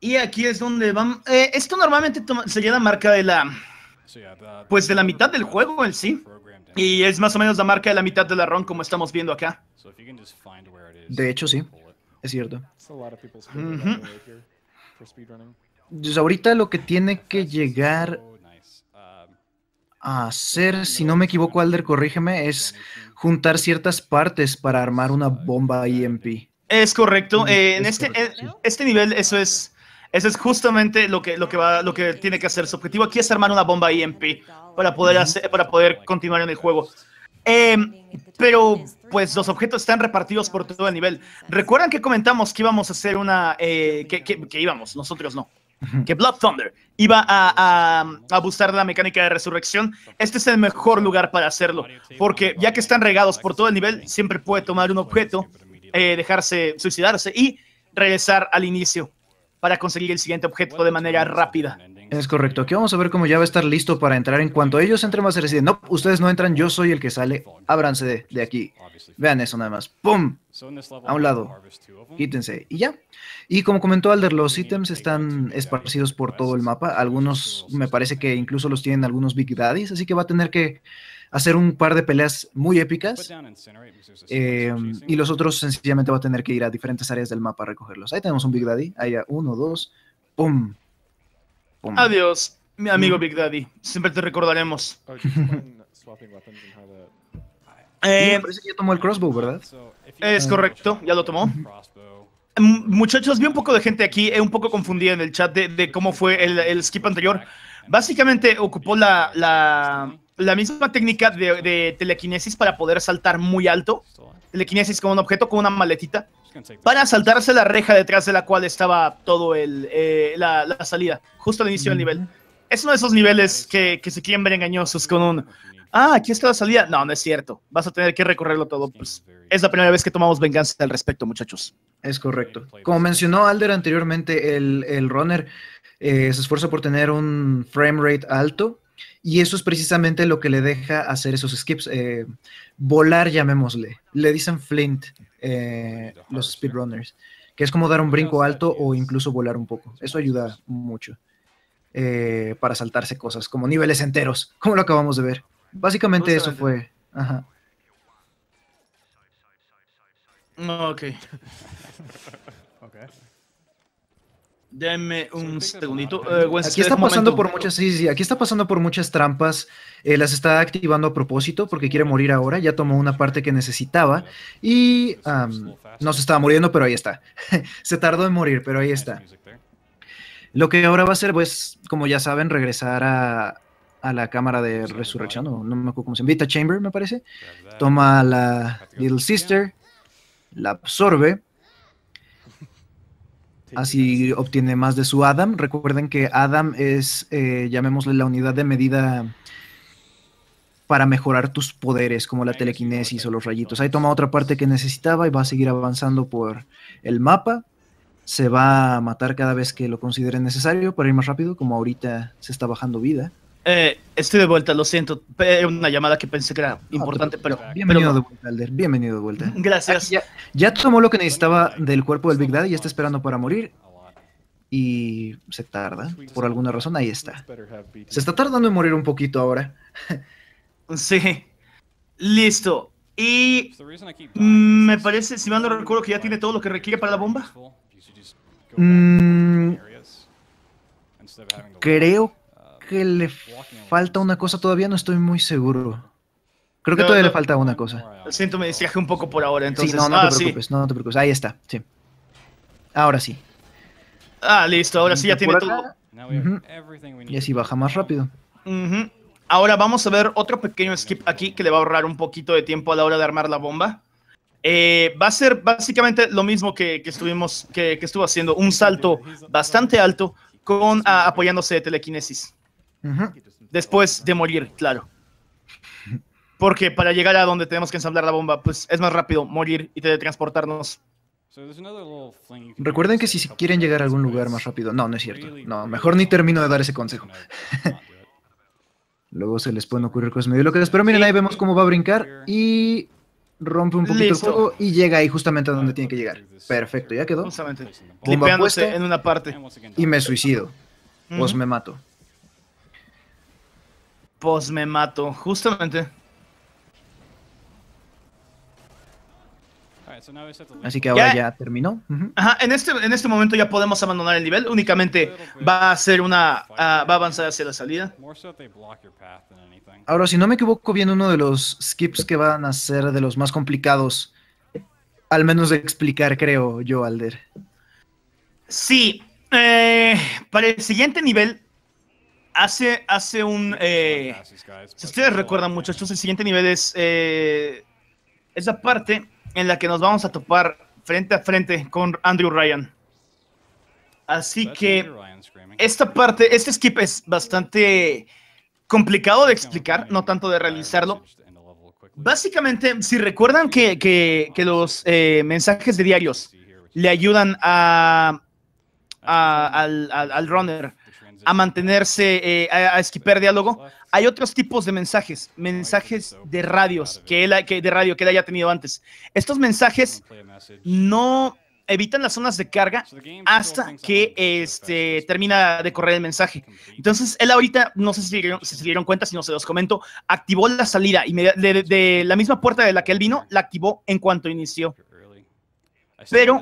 Speaker 1: Y aquí es donde vamos... Eh, esto normalmente se la marca de la. Pues de la mitad del juego el sí. Y es más o menos la marca de la mitad de la ROM, como estamos viendo acá.
Speaker 2: De hecho, sí. Es cierto. ahorita lo que tiene que llegar um, a hacer, si no me equivoco, Alder, corrígeme, es juntar ciertas partes para armar una bomba EMP. Es correcto. Eh, en este, este nivel, eso es eso es
Speaker 1: justamente lo que, lo, que va, lo que tiene que hacer. Su objetivo aquí es armar una bomba EMP para poder, hacer, para poder continuar en el juego. Em, pero pues los objetos están repartidos por todo el nivel. Recuerdan que comentamos que íbamos a hacer una... Eh, que, íbamos, nosotros no. Que Blood Thunder iba a, buscar la mecánica de resurrección. Este es el mejor lugar para hacerlo. Porque ya que están regados por todo el nivel, siempre puede tomar un objeto, eh, dejarse suicidarse y regresar al inicio para conseguir el siguiente objeto de manera rápida.
Speaker 2: Es correcto. Aquí vamos a ver cómo ya va a estar listo para entrar. En cuanto ellos entren, va a ser No, ustedes no entran, yo soy el que sale. Ábranse de, aquí. Vean eso nada más. ¡Pum! A un lado. Quítense. Y ya. Y como comentó Alder, los ítems están esparcidos por todo el mapa. Algunos me parece que incluso los tienen algunos Big Daddies, así que va a tener que hacer un par de peleas muy épicas eh, y los otros sencillamente va a tener que ir a diferentes áreas del mapa a recogerlos. Ahí tenemos un Big Daddy, ahí uno, dos, ¡pum!
Speaker 1: Adiós, mi amigo mm. Big Daddy, siempre te recordaremos. Oh,
Speaker 2: uh, eh, parece que ya tomó el crossbow, ¿verdad? Es
Speaker 1: correcto, ya lo tomó. Mm, muchachos, vi un poco de gente aquí, eh, un poco confundida en el chat de, cómo fue el, el, skip anterior. Básicamente ocupó la la misma técnica de, telekinesis telequinesis para poder saltar muy alto. Telequinesis con un objeto, con una maletita. Para saltarse la reja detrás de la cual estaba todo el, eh, la, salida, justo al inicio del nivel. Es uno de esos niveles que, se quieren ver engañosos con un... Ah, aquí está la salida. No, no es cierto. Vas a tener que recorrerlo todo. Pues, es la primera vez que tomamos venganza
Speaker 2: al respecto, muchachos. Es correcto. Como mencionó Alder anteriormente, el, runner eh, se esfuerza por tener un frame rate alto y eso es precisamente lo que le deja hacer esos skips. Eh, volar, llamémosle. Le dicen flint eh, los speedrunners, que es como dar un brinco alto o incluso volar un poco. Eso ayuda mucho eh, para saltarse cosas, como niveles enteros, como lo acabamos de ver. Básicamente eso fue. Ajá.
Speaker 1: ok. okay. Déjenme un segundito. Eh, aquí está pasando por muchas,
Speaker 2: aquí está pasando por muchas trampas. Eh, las está activando a propósito porque quiere morir ahora. Ya tomó una parte que necesitaba y no se estaba muriendo, pero ahí está. se tardó en morir, pero ahí está. Lo que ahora va a hacer, pues, como ya saben, regresar a, la cámara de resurrección, no me acuerdo cómo se llama, Vita Chamber, me parece. Toma a la Little Sister, la absorbe Así obtiene más de su Adam. Recuerden que Adam es, eh, llamémosle, la unidad de medida para mejorar tus poderes, como la telequinesis o los rayitos. Ahí toma otra parte que necesitaba y va a seguir avanzando por el mapa. Se va a matar cada vez que lo considere necesario para ir más rápido, como ahorita se está bajando vida.
Speaker 1: Eh, estoy de vuelta, lo siento. Era
Speaker 2: una llamada que pensé que era importante, pero, Bienvenido de vuelta, Alder. Bienvenido de vuelta. Gracias. ya, tomó lo que necesitaba del cuerpo del Big Daddy y está esperando para morir. Y se tarda, por alguna razón, ahí está. Se está tardando en morir un poquito ahora. sí. Listo. Y me parece, si mal
Speaker 1: no recuerdo, que ya tiene todo lo que requiere para la bomba.
Speaker 2: Mm, creo creo que le falta una cosa todavía, no estoy muy seguro. Creo que todavía le falta una cosa.
Speaker 1: Siento, me distraje un poco por ahora, entonces. no, te ah, preocupes,
Speaker 2: no, te preocupes. Ahí está, sí. Ahora sí.
Speaker 1: Ah, listo, ahora sí ya tiene todo.
Speaker 2: Y así baja más rápido. Ahora vamos a ver otro
Speaker 1: pequeño skip aquí que le va a ahorrar un poquito de tiempo a la hora de armar la bomba. Eh, va a ser básicamente lo mismo que, estuvimos, que, estuvo haciendo, un salto bastante alto con ah, apoyándose de telequinesis. Pues, Después de morir, claro. Porque para llegar a donde tenemos que ensamblar la bomba, pues es más rápido morir y teletransportarnos.
Speaker 2: Recuerden que si quieren llegar a algún lugar más rápido, no, no es cierto. No, mejor ni termino de dar ese consejo. Luego se les pueden ocurrir cosas medio locas. Pero miren, ahí vemos cómo va a brincar y rompe un poquito el juego y llega ahí justamente a donde tiene que llegar. Perfecto, ya quedó. Justamente. en
Speaker 1: una parte. Y
Speaker 2: me suicido. Pues me mato.
Speaker 1: Pues me mato, justamente.
Speaker 3: Ah,
Speaker 2: Así que ahora ya, terminó.
Speaker 1: Ajá, en este, en este momento ya podemos abandonar el nivel. Únicamente pues, va a ser una. Ah, va a avanzar hacia la salida.
Speaker 2: Ahora, si no me equivoco, viene uno de los skips que van a ser de los más complicados. Al menos de explicar, creo yo, Alder.
Speaker 1: Sí. Eh, para el siguiente nivel hace, un... Eh, si ustedes recuerdan muchachos, el siguiente nivel es eh, esa parte en la que nos vamos a topar frente a frente con Andrew Ryan. Así que esta parte, este skip es bastante complicado de explicar, no tanto de realizarlo. Básicamente, si recuerdan que, los eh, mensajes de diarios le ayudan a, al, al runner a mantenerse, eh, a, esquiper diálogo. Hay otros tipos de mensajes, mensajes de radios que él, que, de radio que él haya tenido antes. Estos mensajes no evitan las zonas de carga hasta que este, termina de correr el mensaje. Entonces, él ahorita, no sé si, se dieron, cuenta, si no se los comento, activó la salida de la misma puerta de la que él vino, la activó en cuanto inició pero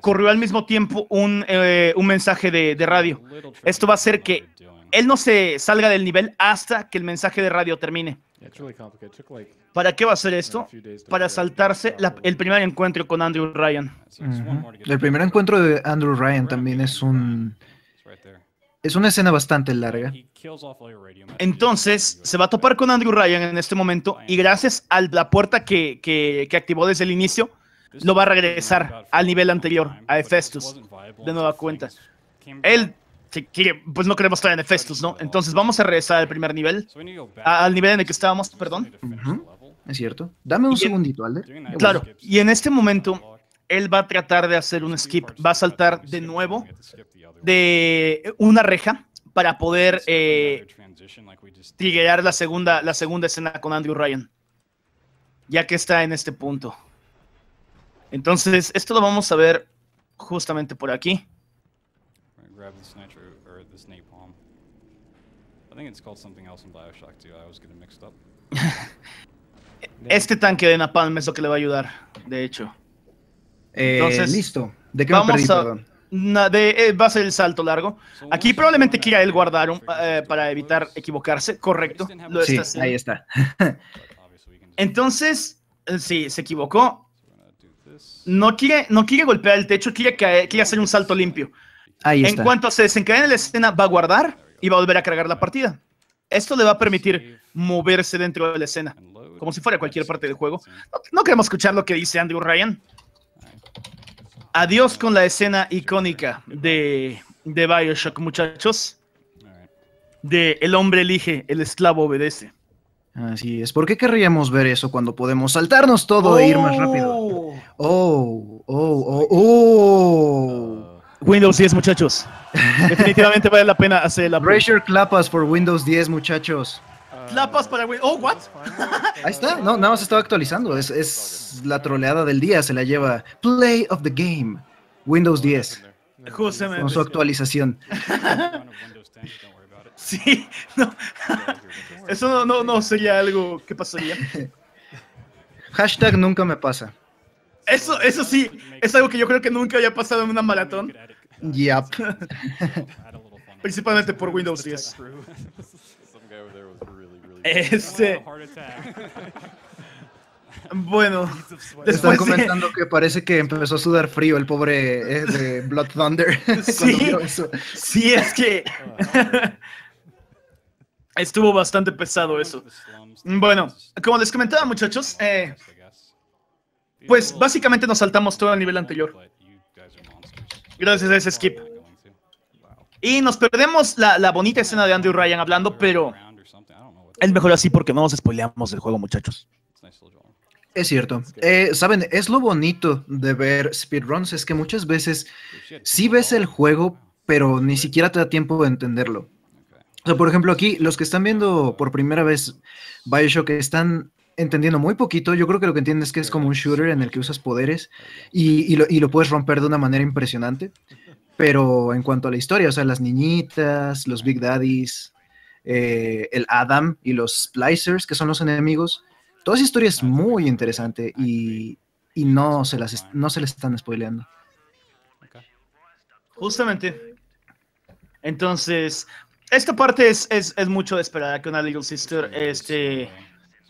Speaker 1: corrió al mismo tiempo un, eh, mensaje de, radio. Esto va a hacer que él no se salga del nivel hasta que el mensaje de radio termine. ¿Para qué va a ser esto? Para saltarse el primer encuentro con Andrew Ryan.
Speaker 2: El primer encuentro de Andrew Ryan también es un... Es una escena bastante larga. Entonces, se va a topar con Andrew Ryan
Speaker 1: en este momento y gracias a la puerta que, que activó desde el inicio, no va a regresar al nivel anterior, a Hephaestus, de nueva cuenta. Él, pues no queremos estar en Hephaestus, ¿no? Entonces vamos a regresar al primer nivel, al nivel en el que estábamos, perdón. Es cierto. Dame un segundito, Alder. Claro, y en este momento él va a tratar de hacer un skip, va a saltar de nuevo de una reja para poder eh, la segunda, la segunda escena con Andrew Ryan, ya que está en este punto. Entonces, esto lo vamos a ver justamente por aquí. este tanque de napalm es lo que le va a ayudar, de hecho.
Speaker 2: Eh, Entonces, listo. ¿De qué vamos
Speaker 1: me a... Eh, va a ser el salto largo. Aquí probablemente quiera él guardar eh, para evitar equivocarse, correcto. sí, ahí está. Entonces, sí, se equivocó no, quiere, no quiere golpear el techo, quiere, quiere hacer un salto limpio. Ahí en cuanto se desencadena la escena, va a guardar y va a volver a cargar la partida. Esto le va a permitir moverse dentro de la escena, como si fuera cualquier parte del juego. No, queremos escuchar lo que dice Andrew Ryan. Adiós con la escena icónica de, de Bioshock, muchachos. De el hombre elige, el esclavo obedece.
Speaker 2: Así es. ¿Por qué querríamos ver eso cuando podemos saltarnos todo e ir más rápido? Oh. Oh, oh, oh, oh. oh. Windows 10, muchachos. Definitivamente vale la pena hacer la. Pressure clapas por Windows 10, muchachos.
Speaker 1: Clapas para Windows. Oh, what?
Speaker 2: Ahí está. No, nada más estaba actualizando. Es, la troleada del día. Se la lleva Play of the Game. Windows 10.
Speaker 1: Con su
Speaker 2: actualización. Sí, no. Eso no, no, no sería algo que pasaría. Hashtag nunca me pasa. Eso, eso
Speaker 1: sí, es algo que yo creo que nunca haya pasado en una maratón. Yep. Principalmente por Windows 10. Este.
Speaker 2: Bueno, están comentando que parece que empezó a sudar frío el pobre eh, Blood Thunder. sí, sí, es
Speaker 1: que estuvo bastante pesado eso. Bueno, como les comentaba, muchachos, eh, pues básicamente nos saltamos todo al nivel anterior. Gracias a ese skip. Y nos perdemos la, bonita escena de Andrew Ryan hablando, pero es mejor así porque no nos
Speaker 2: spoileamos el juego, muchachos. Es cierto. Eh, saben, es lo bonito de ver speedruns, es que muchas veces sí ves el juego, pero ni siquiera te da tiempo de entenderlo. O sea, por ejemplo, aquí, los que están viendo por primera vez Bioshock están entendiendo muy poquito. Yo creo que lo que entiendes es que es como un shooter en el que usas poderes y, lo, puedes romper de una manera impresionante. Pero en cuanto a la historia, o sea, las niñitas, los Big Daddies, eh, el Adam y los Splicers, que son los enemigos, toda esa historia es muy interesante y, no, se las, no se les están spoileando.
Speaker 1: Justamente. Entonces, esta parte es, mucho de esperar que una Little Sister este,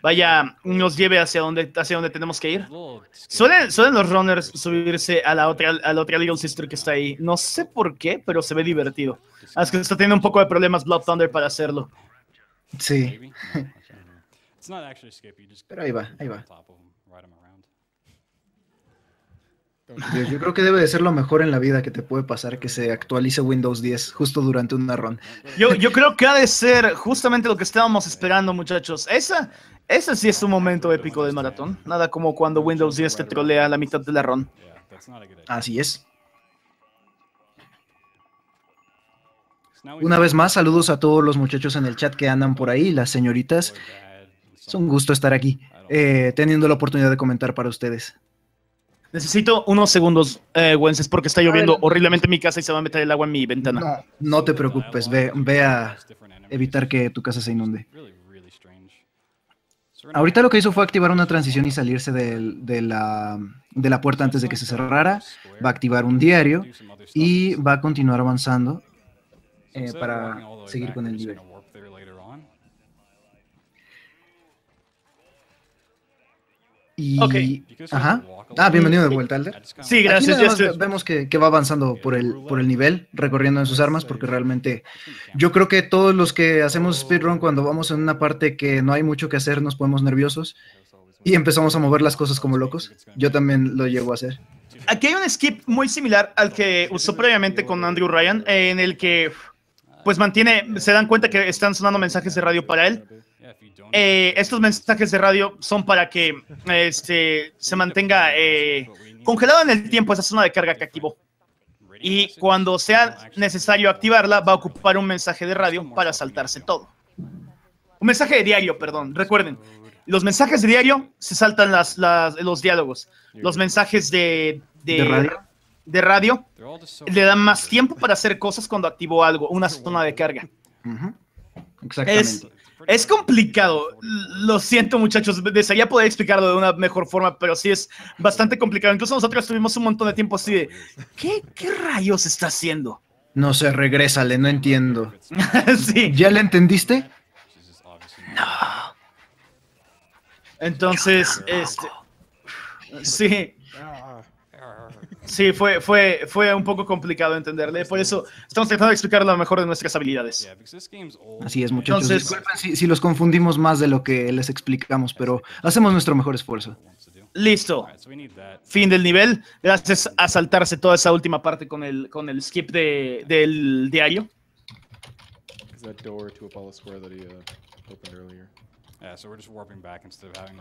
Speaker 1: vaya, nos lleve hacia donde, hacia tenemos que ir. Oh, suelen, suelen los runners subirse a la, otra, a la otra Little Sister que está ahí. No sé por qué, pero se ve divertido. Es que está teniendo un poco de problemas Blood Thunder para hacerlo.
Speaker 2: Sí.
Speaker 3: Pero ahí va, ahí va.
Speaker 2: Yo, creo que debe de ser lo mejor en la vida que te puede pasar que se actualice Windows 10 justo durante una run. Yo, creo que ha de ser justamente lo que estábamos esperando, muchachos. Esa,
Speaker 1: ese sí es un momento épico del maratón. Nada como cuando Windows 10 te trolea a la mitad de la run.
Speaker 2: Así es. Una vez más, saludos a todos los muchachos en el chat que andan por ahí, las señoritas. Es un gusto estar aquí, eh, teniendo la oportunidad de comentar para ustedes. Necesito unos segundos,
Speaker 1: eh, Wences, porque está lloviendo horriblemente en mi casa y se va a meter el agua en mi ventana.
Speaker 2: No, te preocupes, ve, a evitar que tu casa se inunde. Ahorita lo que hizo fue activar una transición y salirse de, la, puerta antes de que se cerrara. Va a activar un diario y va a continuar avanzando
Speaker 1: eh, para seguir con el
Speaker 3: nivel.
Speaker 2: Y... Ah, bienvenido de vuelta, Alder. Sí, gracias. vemos que, va avanzando por el, por el nivel, recorriendo en sus armas, porque realmente yo creo que todos los que hacemos oh. speedrun, cuando vamos en una parte que no hay mucho que hacer, nos ponemos nerviosos y empezamos a mover las cosas como locos. Yo también lo llevo a hacer.
Speaker 1: Aquí hay un skip muy similar al que usó previamente con Andrew Ryan, en el que pues mantiene, se dan cuenta que están sonando mensajes de radio para él eh, estos mensajes de radio son para que este, se mantenga congelada eh, congelado en el tiempo esa zona de carga que activó. Y cuando sea necesario activarla, va a ocupar un mensaje de radio para saltarse todo. Un mensaje de diario, perdón. Recuerden, los mensajes de diario se saltan los diálogos. Los mensajes de, radio? le dan más tiempo para hacer cosas cuando activó algo, una zona de carga.
Speaker 2: Exactamente.
Speaker 1: Es complicado. Lo siento, muchachos. Desearía poder explicarlo de una mejor forma, pero sí es bastante complicado. Incluso nosotros tuvimos un montón de tiempo así de. ¿Qué, rayos está haciendo?
Speaker 2: No sé, regrésale, no entiendo. sí. ¿Ya le entendiste? No.
Speaker 1: Entonces, este. Sí. Sí, fue, fue, fue un poco complicado entenderle. Por eso estamos tratando de explicar lo mejor de nuestras habilidades.
Speaker 2: Así es, muchachos. Entonces, Disculpen si, los confundimos más de lo que les explicamos, pero hacemos nuestro mejor esfuerzo. Listo. Fin del nivel.
Speaker 1: Gracias a saltarse toda esa última parte con el, con el skip de, del diario.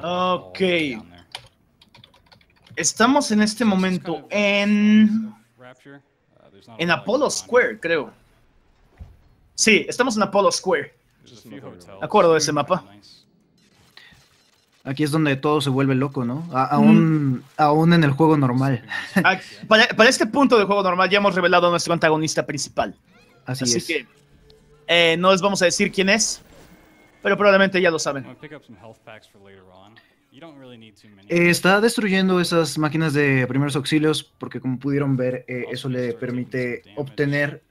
Speaker 1: Uh, ok. Estamos en este momento en...
Speaker 3: Uh,
Speaker 1: en Apollo Square, creo. Sí, estamos en Apollo Square. Acuerdo de ese mapa.
Speaker 2: Aquí es donde todo se vuelve loco, ¿no? aún, mm. aún, en el juego normal.
Speaker 1: Ah, para, este punto del juego normal ya hemos revelado a nuestro antagonista principal. Así, es. que eh, no les vamos a decir quién es, pero probablemente ya lo saben.
Speaker 2: Eh, está destruyendo esas máquinas de primeros auxilios porque como pudieron ver, eh, eso le permite obtener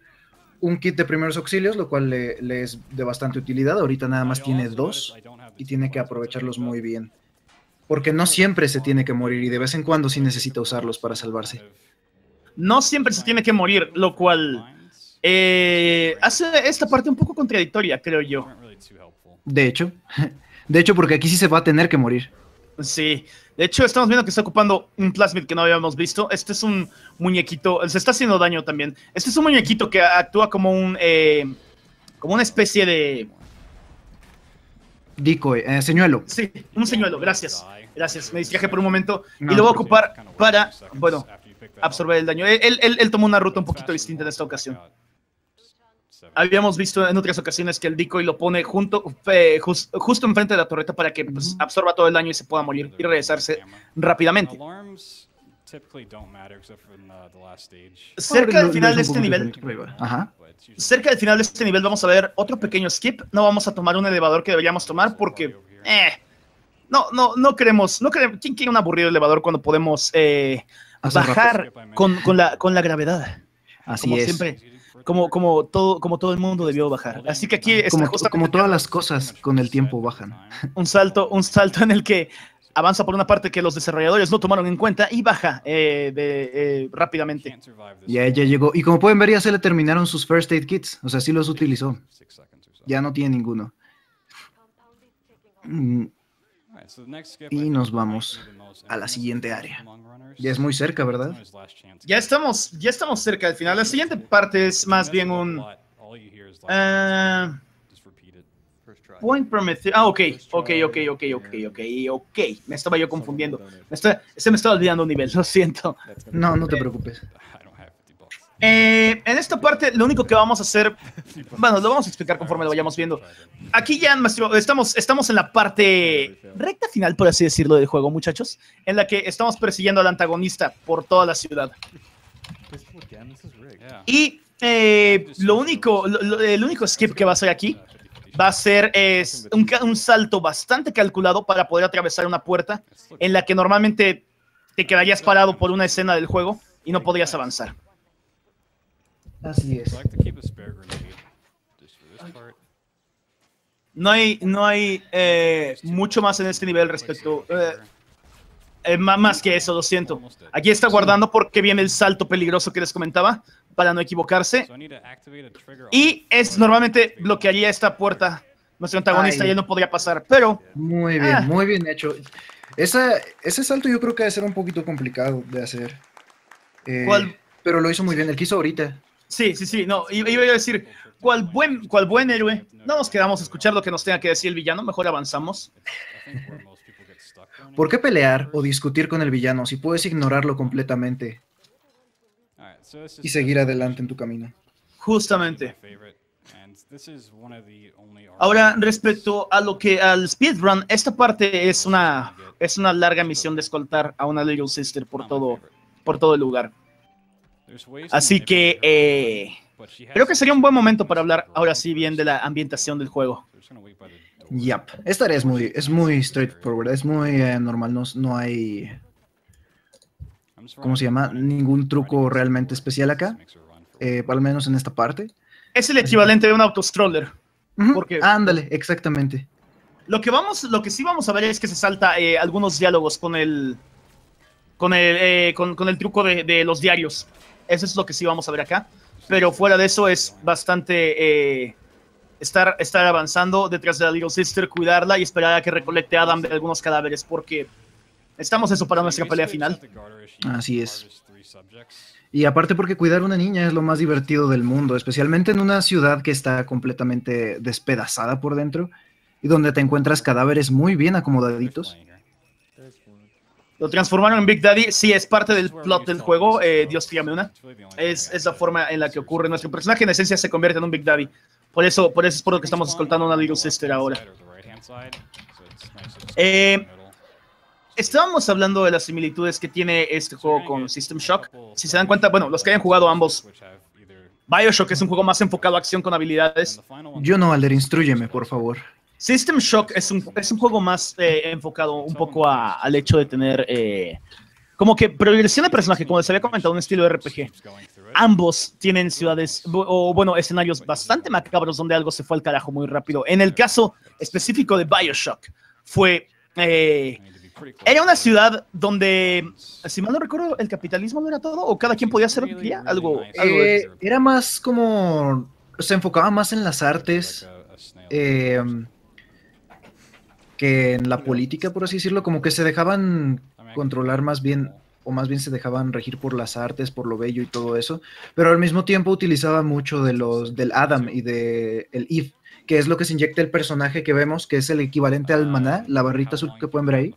Speaker 2: un kit de primeros auxilios, lo cual le, es de bastante utilidad. Ahorita nada más tiene dos y tiene que aprovecharlos muy bien. Porque no siempre se tiene que morir y de vez en cuando sí necesita usarlos para salvarse.
Speaker 1: No siempre se tiene que morir, lo cual eh, hace esta parte un poco contradictoria, creo yo.
Speaker 2: De hecho, de hecho, porque aquí sí se va a tener que morir.
Speaker 1: Sí, de hecho estamos viendo que está ocupando un plasmid que no habíamos visto. Este es un muñequito, se está haciendo daño también. Este es un muñequito que actúa como un, eh, como una especie de...
Speaker 2: Decoy, eh, señuelo.
Speaker 1: Sí, un señuelo, gracias. Gracias, me distraje por un momento. y lo voy a ocupar para, bueno, absorber el daño. Él, él, él tomó una ruta un poquito distinta en esta ocasión habíamos visto en otras ocasiones que el decoy lo pone junto, eh, justo enfrente de la torreta para que pues, absorba todo el daño y se pueda morir y regresarse rápidamente. Uh, cerca del final de este nivel, cerca del final de este nivel vamos a ver otro pequeño skip. No vamos a tomar un elevador que deberíamos tomar porque, eh, no, no, no queremos, no ¿Quién quiere un aburrido elevador cuando podemos eh, bajar con, la, gravedad? Así es como, todo, como todo el mundo debió bajar. Así que aquí ah, como, como todas las cosas con el tiempo bajan. Un salto, un salto en el que avanza por una parte que los desarrolladores no tomaron en cuenta y baja eh, de, eh, rápidamente.
Speaker 2: Ya, llegó. Y como pueden ver, ya se le terminaron sus first aid kits. O sea, sí los utilizó. Ya no tiene ninguno. Mm,
Speaker 1: Ah, y nos
Speaker 2: vamos a la siguiente área. Ya es muy cerca, ¿verdad? Ya
Speaker 1: estamos, ya estamos cerca del final. La siguiente parte es más bien un... Eh, point Ah, ok, ok, ok, ok, ok, ok, ok. Me estaba yo confundiendo. Me se me estaba olvidando un nivel, lo siento. No, no te preocupes. Eh, en esta parte, lo único que vamos a hacer, pues. bueno, lo vamos a explicar conforme lo vayamos viendo. Aquí ya estamos, estamos en la parte recta final, por así decirlo, del juego, muchachos, en la que estamos persiguiendo al antagonista por toda la ciudad. Ah, y eh, lo único, el único skip que va a ser aquí va a ser es un salto bastante calculado para poder atravesar una puerta en la que normalmente te quedarías parado por una escena del juego y no podrías avanzar. Así es. No hay, no hay eh, mucho más en este nivel respecto. Eh, eh, más que eso, lo siento. Aquí está guardando porque viene el salto peligroso que les comentaba, para no equivocarse. Y es normalmente bloquearía esta puerta.
Speaker 2: Nuestro antagonista ya no podría pasar, pero... Muy bien, ah. muy bien hecho. ese salto yo creo que debe ser un poquito complicado de hacer. ¿Cuál?
Speaker 1: Pero lo hizo muy bien, el quiso ahorita. Sí, sí, sí, no, iba a decir, ¿cuál buen, cuál buen héroe? No nos quedamos a escuchar lo que nos tenga que decir el villano, mejor avanzamos.
Speaker 2: ¿Por qué pelear o discutir con el villano si puedes ignorarlo completamente y seguir adelante en tu camino?
Speaker 1: Justamente. Ahora, respecto a lo que al speedrun, esta parte es una, es una larga misión de escoltar a una Little Sister por todo, por todo el lugar. Así que eh, creo que sería un buen momento para hablar ahora sí bien de la ambientación del juego.
Speaker 2: Yep. Esta área es muy, es muy straightforward, es muy eh, normal, no, no hay... ¿Cómo se llama? Ningún truco realmente especial acá, eh, al menos en esta parte. Es el equivalente de
Speaker 1: un autostroller.
Speaker 2: Ándale, exactamente. Lo que, vamos, lo que sí vamos
Speaker 1: a ver es que se salta algunos diálogos con el, con el, con, el truco de, los diarios. Eso es lo que sí vamos a ver acá. Pero fuera de eso es bastante eh, estar, estar avanzando detrás de la Little Sister, cuidarla y esperar a que recolecte Adam de algunos cadáveres porque estamos eso para nuestra pelea final.
Speaker 2: Así es. Y aparte porque cuidar a una niña es lo más divertido del mundo, especialmente en una ciudad que está completamente despedazada por dentro y donde te encuentras cadáveres muy bien acomodaditos.
Speaker 1: Lo transformaron en Big Daddy. Sí, es parte del plot del juego. Eh, Dios fíjame una. Es, la forma en la que ocurre. Nuestro personaje en esencia se convierte en un Big Daddy. Por eso, por eso es por lo que estamos escoltando a una Little Sister ahora. Eh, estábamos hablando de las similitudes que tiene este juego con System Shock. Si se dan cuenta, bueno, los que hayan jugado ambos. Bioshock es un juego más enfocado a acción con habilidades.
Speaker 2: Yo no, Alder, instruyeme, por favor.
Speaker 1: System Shock es un, juego más eh, enfocado un poco al hecho de tener eh, como que progresión de personaje, como les había comentado, un estilo RPG. Ambos tienen ciudades, o bueno, escenarios bastante macabros donde algo se fue al carajo muy rápido. En el caso específico de Bioshock, fue... Eh, era una ciudad donde, si mal no recuerdo, el capitalismo no era todo, o cada quien podía hacer algo. algo
Speaker 2: era más como... Se enfocaba más en las artes. Eh, que en la política, por así decirlo, como que se dejaban controlar más bien, o más bien se dejaban regir por las artes, por lo bello y todo eso, pero al mismo tiempo utilizaba mucho de los, del Adam y del el Eve, que es lo que se inyecta el personaje que vemos, que es el equivalente al maná, ah, la barrita azul que pueden ver ahí.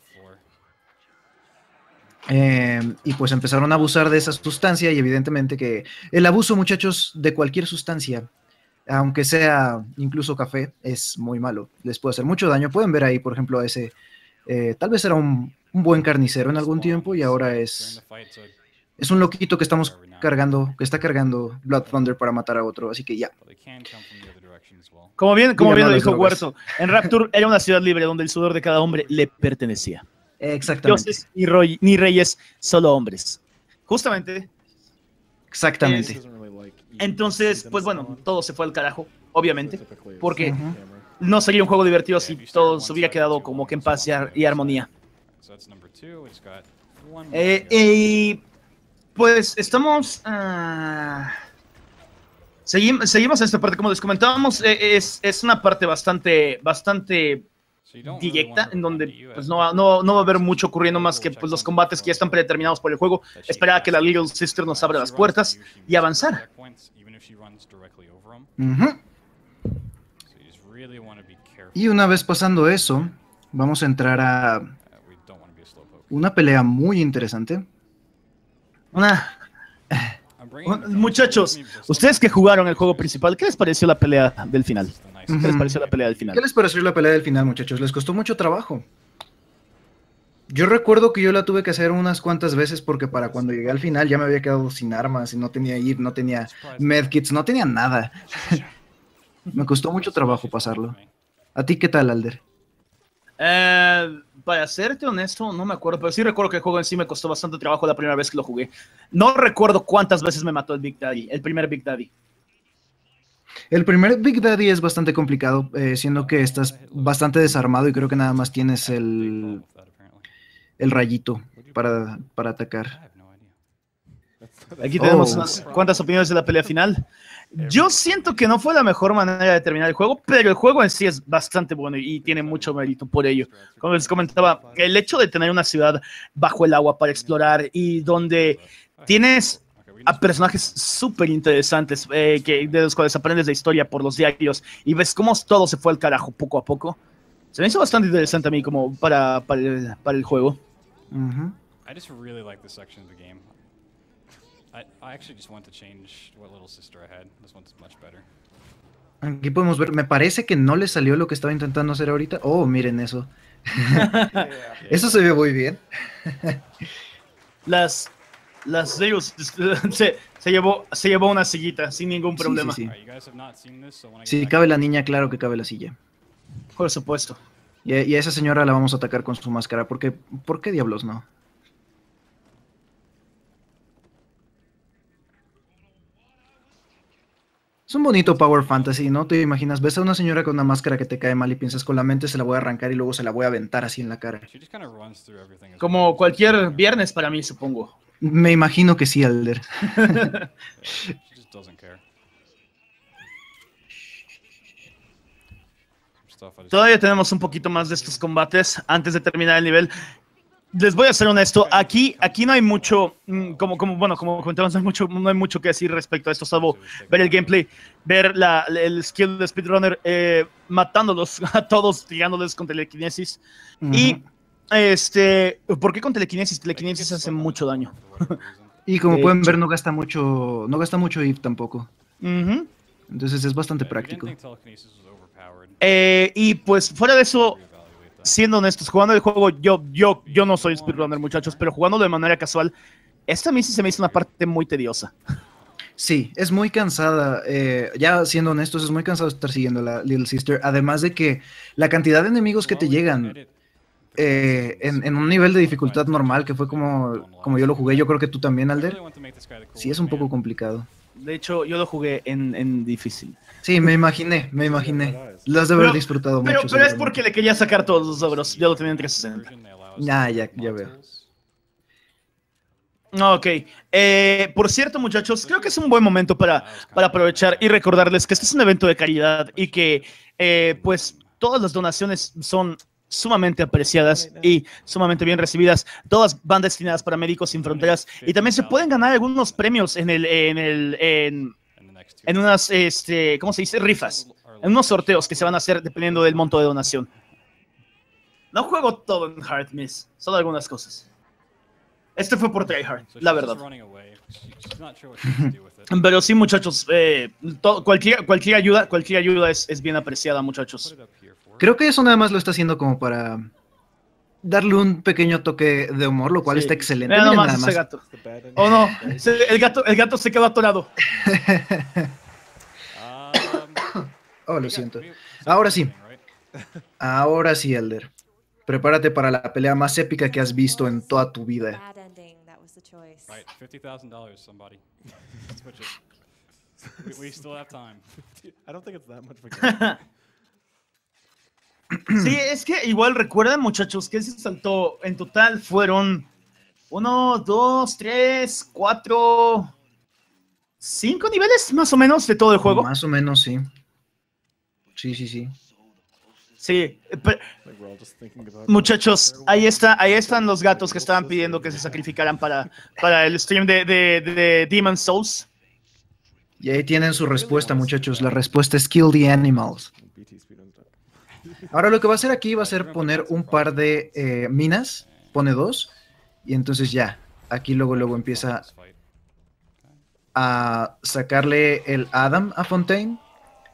Speaker 2: Em, y pues empezaron a abusar de esa sustancia y evidentemente que el abuso, muchachos, de cualquier sustancia aunque sea incluso café, es muy malo. Les puede hacer mucho daño. Pueden ver ahí, por ejemplo, a ese, eh, tal vez era un, buen carnicero en algún tiempo y ahora es, es un loquito que estamos cargando, que está cargando Blood Thunder para matar a otro. Así que ya. Como bien, como bien lo dijo Huerto, en Rapture era una ciudad libre donde el sudor de cada hombre
Speaker 1: le pertenecía. Exactamente. Dioses ni, ni reyes, solo hombres. Justamente.
Speaker 2: Exactamente.
Speaker 1: Entonces, pues bueno, todo se fue al carajo, obviamente, pues, porque no sería un juego divertido si todo se hubiera quedado como que en paz y, y armonía. Eh, pues estamos... Ah, seguimos, seguimos en esta parte, como les comentábamos, eh, es, una parte bastante, bastante directa, en donde no, va a haber mucho ocurriendo más que los combates que ya están predeterminados por el juego, esperar a que la Little Sister nos abra las puertas y avanzar.
Speaker 3: Y una
Speaker 2: vez pasando eso, vamos a entrar a una pelea muy interesante.
Speaker 1: Muchachos, ustedes que jugaron el juego principal, ¿qué les pareció la pelea del final? ¿Qué les pareció la pelea del final? ¿Qué
Speaker 2: les pareció la pelea del final, muchachos? Les costó mucho trabajo. Yo recuerdo que yo la tuve que hacer unas cuantas veces porque para cuando llegué al final ya me había quedado sin armas y no tenía ir, no tenía medkits, no tenía nada. me costó mucho trabajo pasarlo. ¿A ti qué tal, Alder?
Speaker 1: Eh, para serte honesto, no me acuerdo, pero sí recuerdo que el juego en sí me costó bastante trabajo la primera vez que lo jugué. No recuerdo cuántas veces me mató el Big Daddy, el primer Big Daddy.
Speaker 2: El primer Big Daddy es bastante complicado, eh, siendo que estás bastante desarmado y creo que nada más tienes el, el rayito para, para atacar.
Speaker 1: Aquí tenemos cuántas oh. unas cuantas opiniones de la pelea final. Yo siento que no fue la mejor manera de terminar el juego, pero el juego en sí es bastante bueno y tiene mucho mérito por ello. Como les comentaba, el hecho de tener una ciudad bajo el agua para explorar y donde tienes a personajes súper interesantes eh, que, de los cuales aprendes la historia por los diarios y ves cómo todo se fue al carajo poco a poco. Se me hizo bastante interesante a mí como para, para, el, para el juego.
Speaker 2: Aquí podemos ver, me parece que no le salió lo que estaba intentando hacer ahorita. Oh, miren eso. eso se ve muy bien. Las
Speaker 1: las se, llevó, se llevó una
Speaker 2: sillita sin
Speaker 1: ningún problema.
Speaker 2: Si cabe la niña, claro que cabe la silla. Por supuesto. Y a, esa señora la vamos a atacar con su máscara, porque ¿por qué diablos no? Es un bonito Power Fantasy, ¿no? Te imaginas, ves a una señora con una máscara que te cae mal y piensas con la mente se la voy a arrancar y luego se la voy a aventar así en la cara.
Speaker 1: Como cualquier viernes para mí, supongo.
Speaker 2: Me imagino que sí, Alder.
Speaker 1: Todavía tenemos un poquito más de estos combates antes de terminar el nivel. Les voy a ser honesto, aquí, aquí no hay mucho, mm, como, como, bueno, como comentamos, no hay, mucho, no hay mucho que decir respecto a esto, salvo ver el gameplay, ver el skill de Speedrunner eh, matándolos a todos, tirándoles con telequinesis. Y
Speaker 2: este, ¿por qué con telequinesis? Telequinesis hace mucho daño. y como pueden ver, no gasta mucho, no gasta mucho if tampoco. Entonces es bastante práctico. Eh, y pues fuera de eso, siendo honestos, jugando
Speaker 1: el juego, yo, yo, yo no soy speedrunner, muchachos, pero jugando de manera casual, esta a sí se me hizo una
Speaker 2: parte muy tediosa. Sí, es muy cansada. Eh, ya siendo honestos, es muy cansado estar siguiendo a la Little Sister. Además de que la cantidad de enemigos que te llegan eh, en, un nivel de dificultad normal, que fue como, como yo lo jugué, yo creo que tú también, Alder, sí es un poco complicado.
Speaker 1: De hecho, yo lo jugué en, difícil.
Speaker 2: Sí, me imaginé, me imaginé. Lo has de haber disfrutado mucho. Pero es porque
Speaker 1: le quería sacar todos los logros, ya lo tenía en
Speaker 2: 360. ya, ya veo.
Speaker 1: Ok. Eh, por cierto, muchachos, creo que es un buen momento para, para aprovechar y recordarles que este es un evento de caridad y que, eh, pues, todas las donaciones son sumamente apreciadas y sumamente bien recibidas. Todas van destinadas para Médicos Sin Fronteras y también se pueden ganar algunos premios en el, en el, en, unas, este, ¿cómo se dice? Rifas, en unos sorteos que se van a hacer dependiendo del monto de donación. No juego todo en Heart, Miss, solo algunas cosas. Este fue por Tryhard, la verdad. Pero sí, muchachos, eh, cualquier, cualquier ayuda, cualquier ayuda es, es bien apreciada, muchachos.
Speaker 2: Creo que eso nada más lo está haciendo como para darle un pequeño toque de humor, lo cual está excelente. Nada más, nada
Speaker 1: más. Oh no,
Speaker 2: el gato, el gato se quedó atorado. oh, lo siento. Ahora sí. Ahora sí, Elder. Prepárate para la pelea más épica que has visto en toda tu vida.
Speaker 3: We, still have time. I don't think it's
Speaker 1: Sí, es que igual recuerden, muchachos, que se saltó. En total fueron uno, dos, tres, cuatro, cinco niveles más o menos de todo el juego. Más o menos, sí. Sí, sí, sí. Sí, muchachos, ahí está, ahí están los gatos que estaban pidiendo que se sacrificaran para, para el stream de,
Speaker 2: de Demon Souls. Y ahí tienen su respuesta, muchachos. La respuesta es Kill the Animals. Ahora lo que va a hacer aquí va a ser poner un par de eh, minas, pone dos, y entonces ya, aquí luego luego empieza a sacarle el Adam a Fontaine,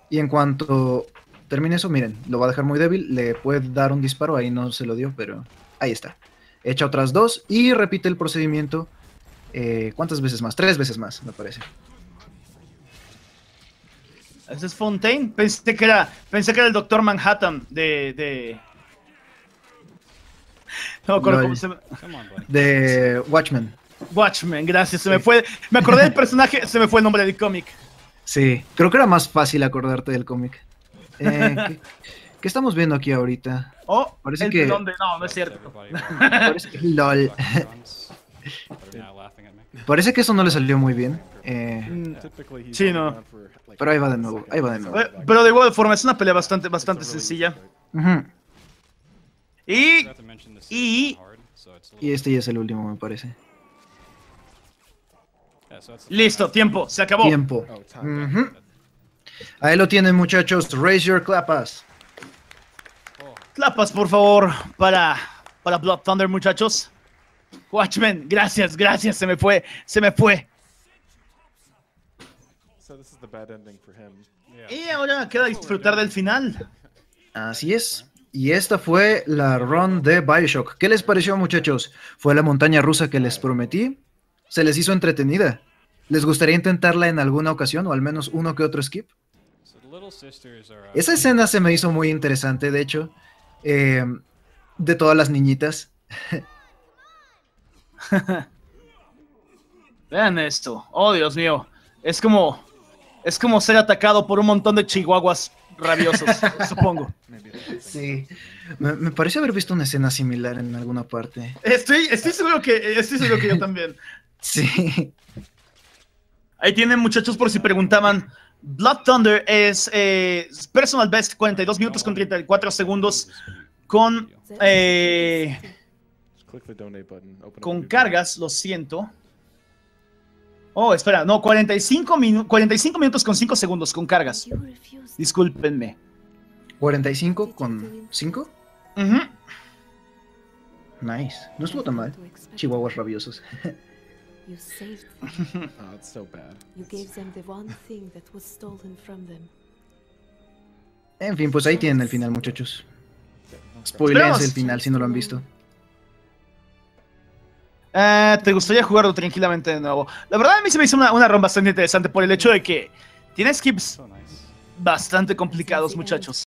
Speaker 2: y en cuanto termine eso, miren, lo va a dejar muy débil, le puede dar un disparo, ahí no se lo dio, pero ahí está. Echa otras dos y repite el procedimiento, eh, ¿cuántas veces más? Tres veces más, me parece. ¿Ese es Fontaine?
Speaker 1: Pensé que era, pensé que era el Doctor Manhattan de... de...
Speaker 2: No, acuerdo cómo se... De Watchmen.
Speaker 1: Watchmen, gracias. Se me fue. Me acordé del personaje,
Speaker 2: se me fue el nombre del cómic. Sí, creo que era más fácil acordarte del cómic. Eh, ¿qué, estamos viendo aquí ahorita? Oh, parece que. No,
Speaker 1: no es cierto. parece que...
Speaker 2: parece que eso no le salió muy bien. Eh...
Speaker 1: Mm, sí,
Speaker 2: no. Pero ahí va de nuevo, ahí va de nuevo. Eh, pero
Speaker 1: de igual forma, es una pelea bastante, bastante sencilla. Y... Y...
Speaker 2: este ya es el último, me parece. Listo, tiempo, se acabó. Tiempo. Ahí lo tienen, muchachos. Raise your clapas. Clapas, por favor, para,
Speaker 1: para Blood Thunder, muchachos. Watchmen, gracias, gracias, se me fue, se me fue.
Speaker 2: Y ahora queda disfrutar del final. Así es. Y esta fue la run de Bioshock. ¿Qué les pareció, muchachos? ¿Fue la montaña rusa que les prometí? ¿Se les hizo entretenida? ¿Les gustaría intentarla en alguna ocasión o al menos uno que otro skip? Esa escena se me hizo muy interesante, de hecho, eh, de todas las niñitas.
Speaker 1: Vean esto. Oh, Dios mío. Es como es como ser atacado por un montón de chihuahuas rabiosos,
Speaker 2: supongo. Sí, me, parece haber visto una escena similar en alguna parte.
Speaker 1: Estoy, estoy seguro que, estoy seguro que yo también.
Speaker 2: Sí.
Speaker 1: Ahí tienen muchachos por si preguntaban. Blood Thunder es eh, personal best 42 minutos con 34 segundos con eh, con cargas, lo siento. Oh, espera, no, 45, 45 minutos con 5 segundos con cargas.
Speaker 2: Disculpenme 45 con 5? Nice. No estuvo tan mal. Chihuahuas rabiosos. En fin, pues ahí tienen el final, muchachos. Spoilers el final si no lo han visto. Eh, ¿Te gustaría jugarlo tranquilamente de nuevo? La
Speaker 1: verdad a mí se me hizo una, una ronda bastante interesante por el hecho de que tiene skips bastante complicados, muchachos.